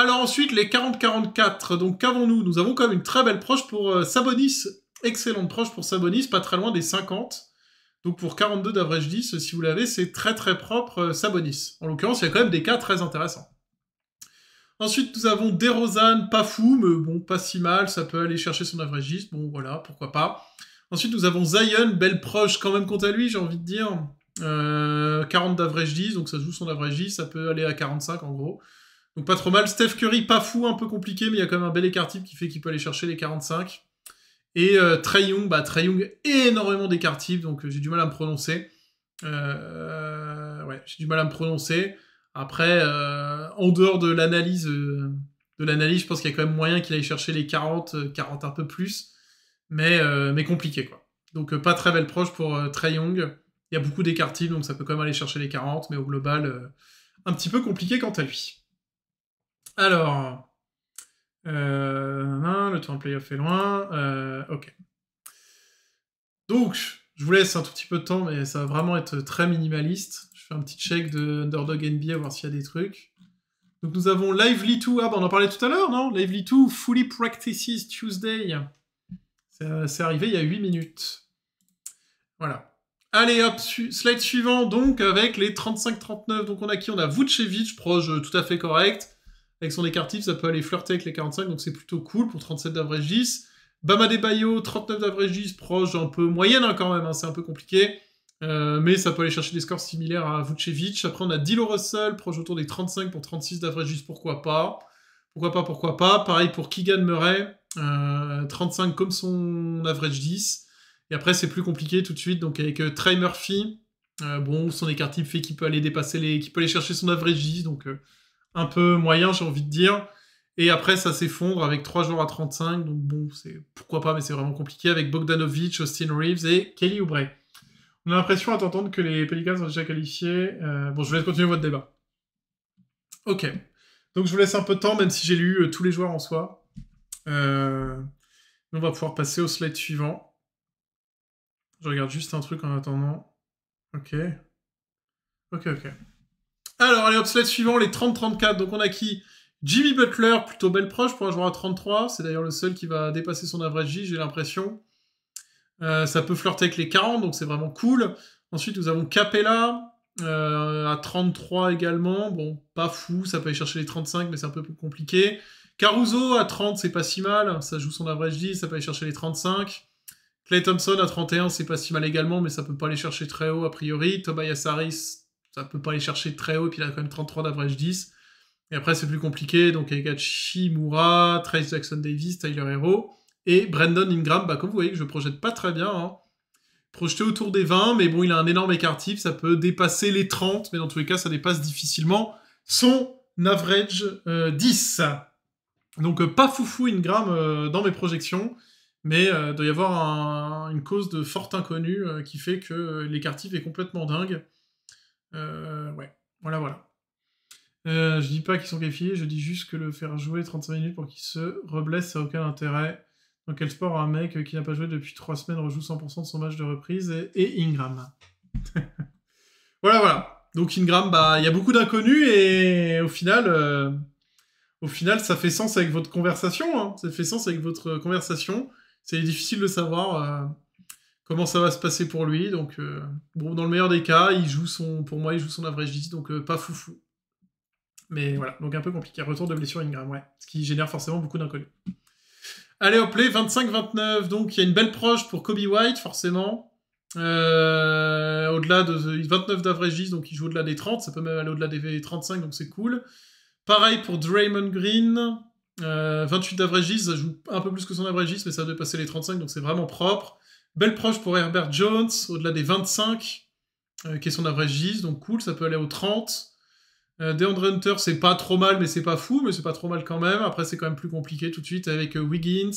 Alors ensuite, les 40-44. Donc qu'avons-nous Nous avons quand même une très belle proche pour euh, Sabonis. Excellente proche pour Sabonis, pas très loin des 50. Donc pour 42 d'average 10, si vous l'avez, c'est très très propre euh, Sabonis. En l'occurrence, il y a quand même des cas très intéressants. Ensuite, nous avons Derozan, pas fou, mais bon, pas si mal, ça peut aller chercher son average 10. Bon, voilà, pourquoi pas. Ensuite, nous avons Zion, belle proche quand même quant à lui, j'ai envie de dire. 40 d'average 10, donc ça joue son average 10, ça peut aller à 45 en gros. Donc pas trop mal. Steph Curry, pas fou, un peu compliqué, mais il y a quand même un bel écart type qui fait qu'il peut aller chercher les 45. Et euh, Trey Young, bah, Trey Young, énormément d'écart type, donc j'ai du mal à me prononcer. Euh, ouais, j'ai du mal à me prononcer. Après, euh, en dehors de l'analyse, de l'analyse, je pense qu'il y a quand même moyen qu'il aille chercher les 40, 40 un peu plus, mais, mais compliqué quoi. Donc pas très belle proche pour Trey Young. Il y a beaucoup d'écart type, donc ça peut quand même aller chercher les 40, mais au global, un petit peu compliqué quant à lui. Alors, euh, non, le temps de playoff est loin. Euh, ok. Donc, je vous laisse un tout petit peu de temps, mais ça va vraiment être très minimaliste. Je fais un petit check de Underdog NBA, voir s'il y a des trucs. Donc nous avons Lively 2, ah on en parlait tout à l'heure, non Lively 2, Fully Practices Tuesday. C'est arrivé il y a 8 minutes. Voilà. Allez hop, slide suivant donc avec les 35-39. Donc on a qui On a Vucevic, proche euh, tout à fait correct. Avec son écart écartif, ça peut aller flirter avec les 45, donc c'est plutôt cool pour 37 d'average 10. Bama de Bayo, 39 d'average 10, proche, un peu moyenne hein, quand même, hein, c'est un peu compliqué. Euh, mais ça peut aller chercher des scores similaires à Vucevic. Après, on a Dilo Russell, proche autour des 35 pour 36 d'average 10, pourquoi pas. Pourquoi pas, pourquoi pas. Pareil pour Keegan Murray, 35 euh, comme son average 10. Et après, c'est plus compliqué tout de suite, donc avec euh, Trey Murphy, bon, son écart type fait qu'il peut aller dépasser les... qu'il peut aller chercher son average 10, donc un peu moyen, j'ai envie de dire. Et après, ça s'effondre avec 3 joueurs à 35. Donc bon, c'est pourquoi pas, mais c'est vraiment compliqué. Avec Bogdanovic, Austin Reeves et Kelly Oubre. On a l'impression à t'entendre que les Pelicans sont déjà qualifiés. Euh, bon, je vous laisse continuer votre débat. Ok. Donc je vous laisse un peu de temps, même si j'ai lu euh, tous les joueurs en soi. Euh, on va pouvoir passer au slide suivant. Je regarde juste un truc en attendant. Ok. Ok, ok. Alors, allez, hop, slide suivant, les 30-34. Donc, on a qui Jimmy Butler, plutôt belle proche pour un joueur à 33. C'est d'ailleurs le seul qui va dépasser son average J, j'ai l'impression. Euh, ça peut flirter avec les 40, donc c'est vraiment cool. Ensuite, nous avons Capella euh, à 33 également. Bon, pas fou, ça peut aller chercher les 35, mais c'est un peu plus compliqué. Caruso à 30, c'est pas si mal. Ça joue son average J, ça peut aller chercher les 35. Clay Thompson à 31, c'est pas si mal également, mais ça peut pas aller chercher très haut a priori. Tobias Harris, ça peut pas aller chercher très haut, et puis il a quand même 33 d'average 10. Et après, c'est plus compliqué, donc avec Moura, Trace Jackson Davis, Tyler Hero, et Brandon Ingram, bah, comme vous voyez, que je projette pas très bien, hein. projeté autour des 20, mais bon, il a un énorme écart-type, ça peut dépasser les 30, mais dans tous les cas, ça dépasse difficilement son average 10. Euh, donc euh, pas foufou Ingram euh, dans mes projections, mais il doit y avoir une cause de forte inconnue qui fait que lécart est complètement dingue. Euh, ouais, voilà, voilà. Euh, je dis pas qu'ils sont qualifiés, je dis juste que le faire jouer 35 minutes pour qu'il se reblesse, ça n'a aucun intérêt. Dans quel sport un mec qui n'a pas joué depuis 3 semaines rejoue 100% de son match de reprise et, Ingram Voilà, voilà. Donc Ingram, bah, il y a beaucoup d'inconnus et au final, euh, au final, ça fait sens avec votre conversation. Hein. Ça fait sens avec votre conversation. C'est difficile de savoir. Euh, comment ça va se passer pour lui. Donc, euh, dans le meilleur des cas, il joue son, pour moi, il joue son average 10, donc euh, pas foufou. Mais voilà, donc un peu compliqué. Retour de blessure Ingram, ouais. Ce qui génère forcément beaucoup d'inconnus. Allez, hop, play 25-29. Donc, il y a une belle proche pour Kobe White, forcément. Euh, au-delà de 29 d'average donc il joue au-delà des 30. Ça peut même aller au-delà des 35, donc c'est cool. Pareil pour Draymond Green. 28 d'average ça joue un peu plus que son average mais ça a dépassé les 35, donc c'est vraiment propre. Belle proche pour Herbert Jones, au-delà des 25, euh, qui est son average 10, donc cool, ça peut aller aux 30. Euh, DeAndre Hunter, c'est pas trop mal, mais c'est pas fou, mais c'est pas trop mal quand même. Après, c'est quand même plus compliqué tout de suite avec euh, Wiggins,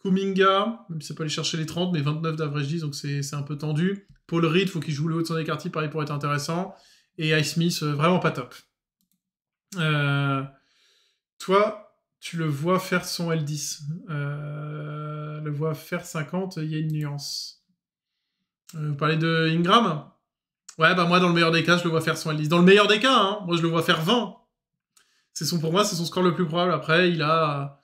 Kuminga, même si ça peut aller chercher les 30, mais 29 d'average 10, donc c'est un peu tendu. Paul Reed, faut qu'il joue le haut de son écartier, pareil, pour être intéressant. Et Ice Smith, vraiment pas top. toi, tu le vois faire son L10. Euh, le vois faire 50, il y a une nuance. Euh, vous parlez de Ingram Ouais, bah moi, dans le meilleur des cas, je le vois faire son L10. Dans le meilleur des cas, hein, moi, je le vois faire 20. C'est son, pour moi, c'est son score le plus probable. Après, il a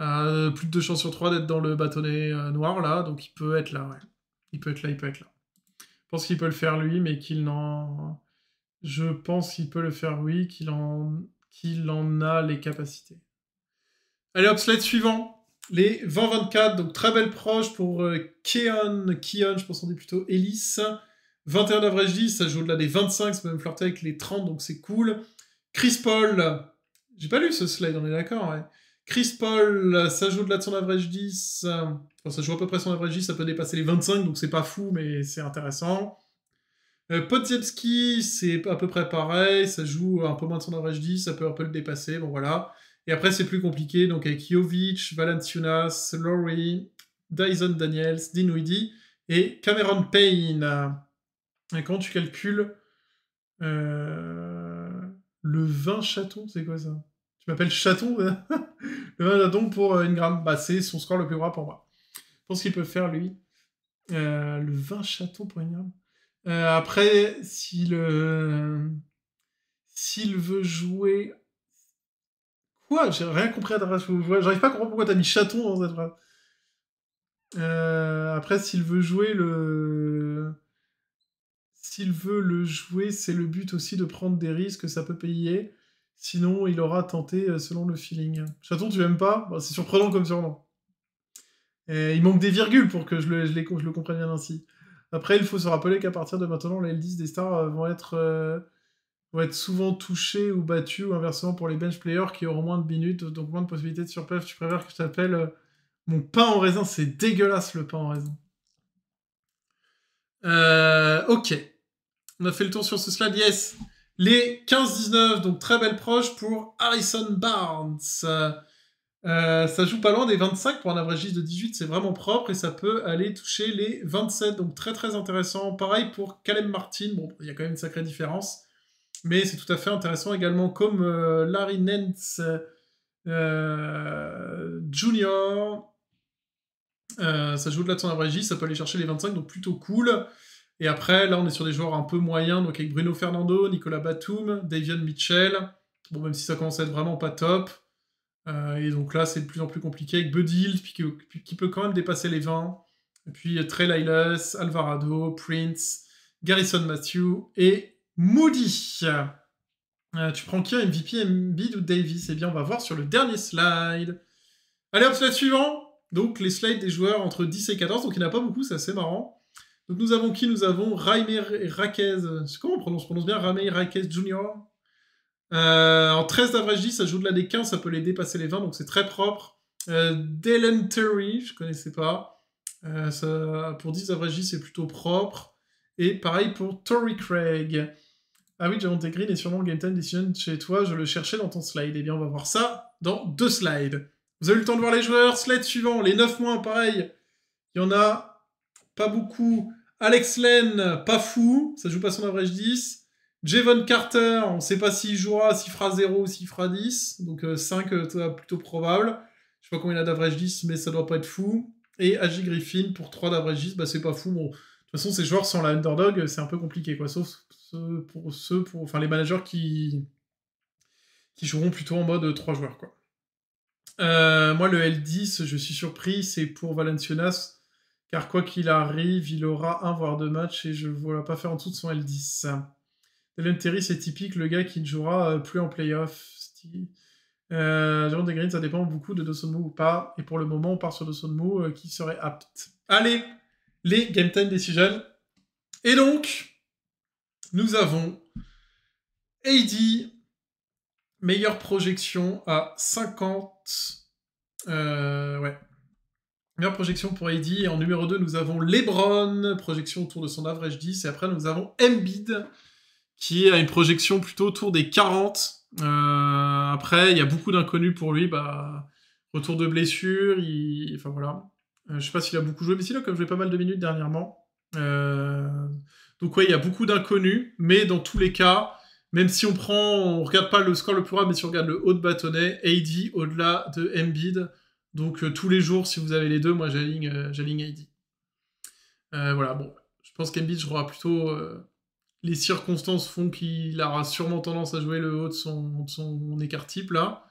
euh, plus de 2 chances sur 3 d'être dans le bâtonnet noir, là. Donc, il peut être là, ouais. Il peut être là, il peut être là. Je pense qu'il peut le faire, lui, mais qu'il n'en... Je pense qu'il peut le faire, oui, qu'il en... qu'il en a les capacités. Allez hop, slide suivant. Les 20-24, donc très belle proche pour euh, Keon, Keon, je pense qu'on dit plutôt Ellis. 21 d'average 10, ça joue au-delà des 25, ça peut même flirter avec les 30, donc c'est cool. Chris Paul, j'ai pas lu ce slide, on est d'accord, ouais. Chris Paul, ça joue au-delà de son average 10, enfin, ça joue à peu près son average 10, ça peut dépasser les 25, donc c'est pas fou, mais c'est intéressant. Euh, c'est à peu près pareil, ça joue un peu moins de son average 10, ça peut un peu le dépasser, bon voilà. Et après, c'est plus compliqué, donc avec Jovic, Valanciunas, Laurie, Dyson Daniels, Dinwiddie et Cameron Payne. Et quand tu calcules euh, le 20 chaton, c'est quoi ça Tu m'appelles chaton hein Le 20 chaton pour Ingram, euh, bah, c'est son score le plus bas pour moi. Je pense qu'il peut faire lui. Euh, le 20 chaton pour Ingram. Euh, après, s'il s'il veut jouer Quoi J'ai rien compris à ta phrase. J'arrive pas à comprendre pourquoi t'as mis chaton dans cette phrase. Euh, après, s'il veut jouer le. S'il veut le jouer, c'est le but aussi de prendre des risques, ça peut payer. Sinon, il aura tenté euh, selon le feeling. Chaton, tu aimes pas bah, C'est surprenant comme surnom. il manque des virgules pour que je le, comprenne bien ainsi. Après, il faut se rappeler qu'à partir de maintenant, les l 10 des stars euh, vont être vont être souvent touchés ou battus, ou inversement pour les bench players qui auront moins de minutes, donc moins de possibilités de surplus. Tu préfères que je t'appelle euh, mon pain en raisin C'est dégueulasse le pain en raisin. Euh, ok. On a fait le tour sur ce slide. Yes. Les 15-19, donc très belle proche pour Harrison Barnes. Euh, ça joue pas loin des 25 pour un average de 18, c'est vraiment propre et ça peut aller toucher les 27, donc très très intéressant. Pareil pour Caleb Martin, bon, il y a quand même une sacrée différence. Mais c'est tout à fait intéressant également comme euh, Larry Nance Jr. Euh, Junior. Euh, ça joue de la de son ça peut aller chercher les 25, donc plutôt cool. Et après, là, on est sur des joueurs un peu moyens, donc avec Bruno Fernando, Nicolas Batum, Davian Mitchell. Bon, même si ça commence à être vraiment pas top. et donc là, c'est de plus en plus compliqué avec Bud Hill, qui, peut quand même dépasser les 20. Et puis Trey Lyles, Alvarado, Prince, Garrison Matthew et Moody. Euh, tu prends qui MVP, Embiid ou Davis Eh bien, on va voir sur le dernier slide. Allez, hop, slide suivant. Donc, les slides des joueurs entre 10 et 14. Donc, il n'y en a pas beaucoup, c'est assez marrant. Donc, nous avons qui Nous avons Raimé Raquez. Comment on prononce prononce bien Raimé Raquez Jr. Euh, en 13 d'average ça joue de la 15 ça peut les dépasser les 20, donc c'est très propre. Euh, Dylan Terry, je connaissais pas. pour 10 d'average c'est plutôt propre. Et pareil pour Tory Craig. Ah oui, Javante Green est sûrement Game Time Decision chez toi. Je le cherchais dans ton slide. Eh bien, on va voir ça dans deux slides. Vous avez eu le temps de voir les joueurs. Slide suivant, les 9 mois, pareil. Il y en a pas beaucoup. Alex Len, pas fou. Ça joue pas son average 10. Javon Carter, on sait pas s'il jouera, s'il fera 0 ou s'il fera 10. Donc 5, euh, euh, plutôt probable. Je sais pas combien il a d'average 10, mais ça doit pas être fou. Et Aji Griffin pour 3 d'average 10, bah c'est pas fou. de toute façon, ces joueurs sans la underdog, c'est un peu compliqué, quoi. Sauf pour ceux pour enfin les managers qui qui joueront plutôt en mode 3 euh, joueurs quoi. Euh, moi le L10, je suis surpris, c'est pour valencianas car quoi qu'il arrive, il aura un voire deux matchs et je ne vois pas faire en dessous de son L10. Dylan Terry, c'est typique le gars qui ne jouera euh, plus en playoff. Euh, Jérôme de Green, ça dépend beaucoup de Dawson ou pas. Et pour le moment, on part sur Dawson qui serait apte. Allez, les Game Time Decisions. Et donc, nous avons AD, meilleure projection à 50. Euh, ouais. Meilleure projection pour AD. Et en numéro 2, nous avons Lebron, projection autour de son average 10. Et après, nous avons Embiid, qui a une projection plutôt autour des 40. Euh, après, il y a beaucoup d'inconnus pour lui. Bah, retour de blessure. Il... Enfin voilà. Euh, je sais pas s'il a beaucoup joué, mais si là, comme joué pas mal de minutes dernièrement. Donc ouais, il y a beaucoup d'inconnus, mais dans tous les cas, même si on prend, on regarde pas le score le plus rare, mais si on regarde le haut de bâtonnet, AD au-delà de Mbid. Donc euh, tous les jours, si vous avez les deux, moi j'aligne euh, AD. Euh, voilà, bon, je pense qu'Embiid jouera plutôt. les circonstances font qu'il aura sûrement tendance à jouer le haut de son, écart type là.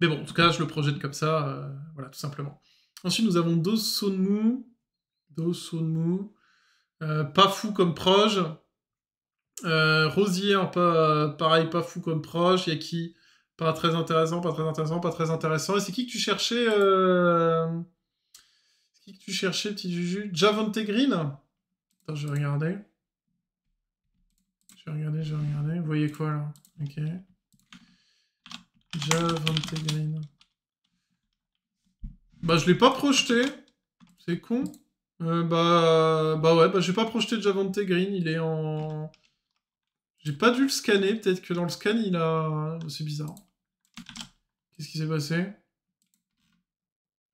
Mais bon, en tout cas, je le projette comme ça, voilà, tout simplement. Ensuite, nous avons Dos Sonmu. Dos euh, pas fou comme proche. Euh, Rosier, pas, euh, pareil, pas fou comme proche. y a qui Pas très intéressant, pas très intéressant, pas très intéressant. Et c'est qui que tu cherchais C'est qui que tu cherchais, petit Juju Javante Green Attends, je vais regarder. Je vais regarder, je vais regarder. Vous voyez quoi là Ok. Javante Green. Bah, je l'ai pas projeté. C'est con. Euh, bah, bah ouais, bah j'ai pas projeté Javante Green, il est en... J'ai pas dû le scanner, peut-être que dans le scan, il a... C'est bizarre. Qu'est-ce qui s'est passé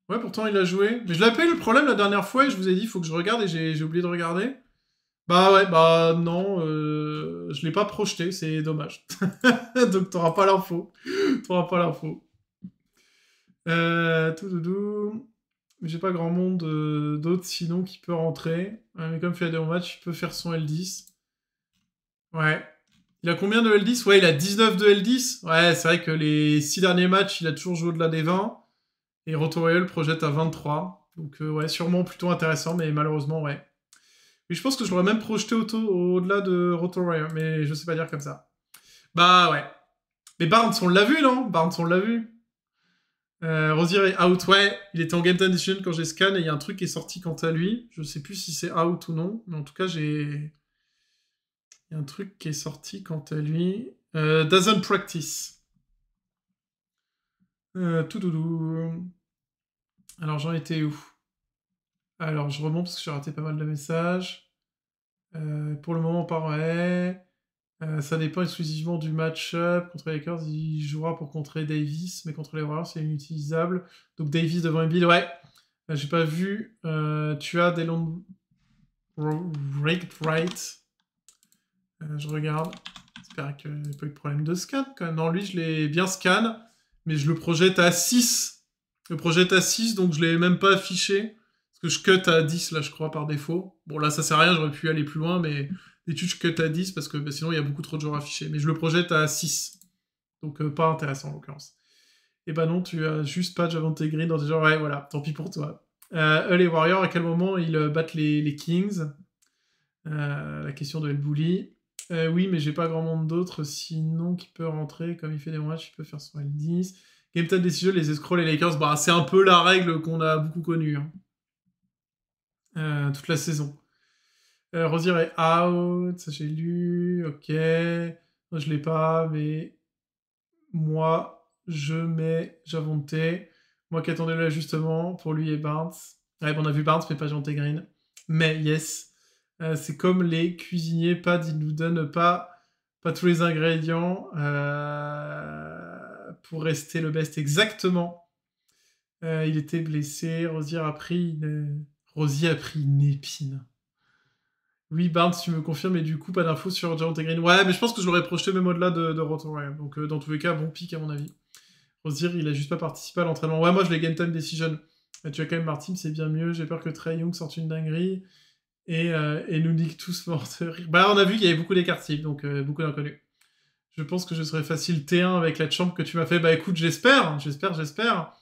Ouais, pourtant il a joué. Mais je l'appelle le problème la dernière fois et je vous ai dit, il faut que je regarde et j'ai oublié de regarder. Bah ouais, bah non, euh, je l'ai pas projeté, c'est dommage. Donc t'auras pas l'info. t'auras pas l'info. Euh, tout doudou mais j'ai pas grand monde euh, d'autres sinon qui peut rentrer. mais comme deux match, il peut faire son L10. Ouais. Il a combien de L10 Ouais, il a 19 de L10. Ouais, c'est vrai que les 6 derniers matchs, il a toujours joué au-delà des 20. Et Royal projette à 23. Donc, euh, ouais, sûrement plutôt intéressant, mais malheureusement, ouais. Mais je pense que je l'aurais même projeté au-delà de de Royal mais je sais pas dire comme ça. Bah, ouais. Mais Barnes, on l'a vu, non Barnes, on l'a vu. Euh, Rosier est out, ouais. Il était en Game Edition quand j'ai scan et il y a un truc qui est sorti quant à lui. Je sais plus si c'est out ou non, mais en tout cas, j'ai. Il y a un truc qui est sorti quant à lui. Euh, doesn't practice. Euh, tout doudou. Alors, j'en étais où Alors, je remonte parce que j'ai raté pas mal de messages. pour le moment, pareil. Euh, ça dépend exclusivement du match-up. Contre les Lakers, il jouera pour contrer Davis, mais contre les Warriors, c'est inutilisable. Donc Davis devant Embiid, ouais. Euh, j'ai pas vu. Euh, tu as des longs... Rigged right. je regarde. J'espère qu'il n'y a pas eu de problème de scan. Quand Non, lui, je l'ai bien scan, mais je le projette à 6. Le projette à 6, donc je ne l'ai même pas affiché. Parce que je cut à 10, là, je crois, par défaut. Bon, là, ça sert à rien, j'aurais pu aller plus loin, mais et que tu à 10 parce que bah, sinon il y a beaucoup trop de joueurs affichés. Mais je le projette à 6. Donc euh, pas intéressant en l'occurrence. Et eh bah ben non, tu as juste pas avant tes dans tes genres. Ouais, voilà, tant pis pour toi. Euh, les Warriors, à quel moment ils euh, battent les, Kings euh, La question de El oui, mais j'ai pas grand monde d'autres sinon qui peut rentrer. Comme il fait des matchs, il peut faire son L10. Game Time Decision, les escrocs, les Lakers, bah, c'est un peu la règle qu'on a beaucoup connue. Hein. toute la saison. Euh, Rosier est ah, out, oh, j'ai lu, ok. Moi, je l'ai pas, mais moi, je mets Javonte. Moi qui attendais l'ajustement pour lui et Barnes. on a vu Barnes, mais pas jean Green. Mais yes, euh, c'est comme les cuisiniers, pas ils nous donnent pas, pas tous les ingrédients euh, pour rester le best exactement. il était blessé, Rosier a pris Rosier a pris une épine. Oui, Barnes, tu me confirmes, et du coup, pas d'infos sur Javante Green. Ouais, mais je pense que je l'aurais projeté même au-delà de, de Donc, euh, dans tous les cas, bon pic à mon avis. dire, il a juste pas participé à l'entraînement. Ouais, moi, je l'ai game time decision. tu as quand même Martin, c'est bien mieux. J'ai peur que Trey Young sorte une dinguerie et, euh, nous nique tous mort de Bah, on a vu qu'il y avait beaucoup d'écart-types, donc euh, beaucoup d'inconnus. Je pense que je serais facile T1 avec la chambre que tu m'as fait. Bah, écoute, j'espère, hein, j'espère, j'espère.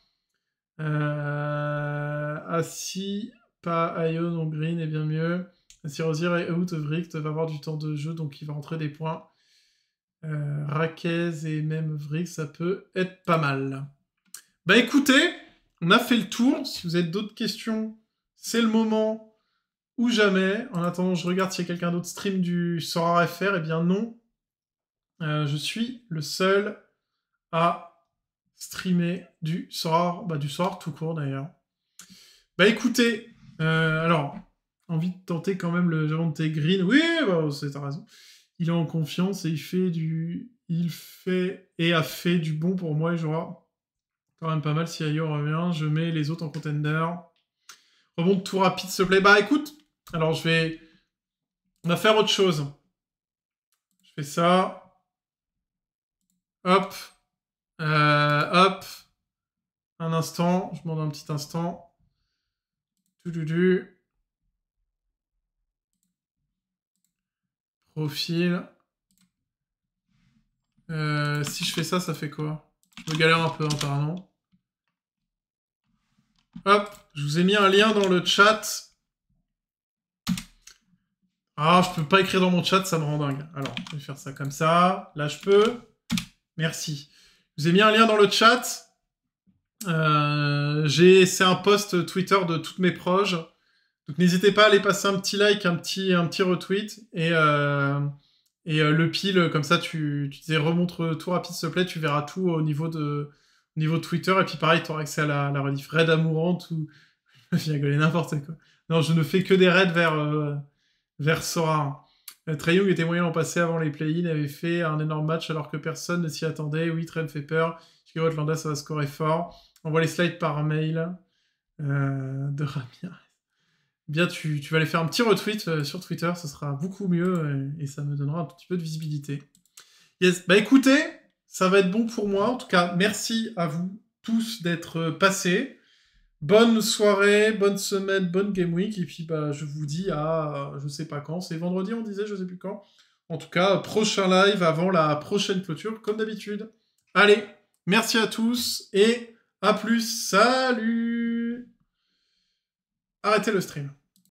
Euh... Assis, pas Ion non Green, et bien mieux. Si est out, Vrikt va avoir du temps de jeu, donc il va rentrer des points. Euh, et même Vrikt, ça peut être pas mal. Bah écoutez, on a fait le tour. Si vous avez d'autres questions, c'est le moment ou jamais. En attendant, je regarde s'il y a quelqu'un d'autre stream du Sora FR. Eh bien non, euh, je suis le seul à streamer du sort, bah, du sort tout court d'ailleurs. Bah écoutez, euh, alors envie de tenter quand même le Javante Green. Oui, bah, c'est ta raison. Il est en confiance et il fait du. Il fait et a fait du bon pour moi et vois quand même pas mal si Ayo revient. Je mets les autres en contender. Remonte tout rapide, s'il te plaît. Bah écoute, alors je vais. On va faire autre chose. Je fais ça. Hop. Euh, hop. Un instant. Je m'en donne un petit instant. Du, du. Profil. Euh, si je fais ça, ça fait quoi Je galère un peu, apparemment. Hein, Hop, je vous ai mis un lien dans le chat. Ah, je peux pas écrire dans mon chat, ça me rend dingue. Alors, je vais faire ça comme ça. Là, je peux. Merci. Je vous ai mis un lien dans le chat. Euh, c'est un post Twitter de toutes mes proches. N'hésitez pas à aller passer un petit like, un petit, un petit retweet et, euh, euh, le pile, comme ça, tu, tu disais remontre tout rapide, s'il te plaît, tu verras tout au niveau de, niveau Twitter. Et puis pareil, tu auras accès à la, relief rediff raid amourante ou je n'importe quoi. Non, je ne fais que des raids vers, euh, vers Sora. Trey Young était moyen en passé avant les play-in, avait fait un énorme match alors que personne ne s'y attendait. Oui, Trey fait peur. Chicago Atlanta, ça va scorer fort. On voit les slides par mail de Ramia tu, vas aller faire un petit retweet euh, sur Twitter, ce sera beaucoup mieux euh, et, ça me donnera un petit peu de visibilité. Yes, bah écoutez, ça va être bon pour moi. En tout cas, merci à vous tous d'être euh, passés. Bonne soirée, bonne semaine, bonne game week. Et puis bah, je vous dis à je sais pas quand, c'est vendredi on disait, je sais plus quand. En tout cas, prochain live avant la prochaine clôture, comme d'habitude. Allez, merci à tous et à plus. Salut Arrêtez le stream.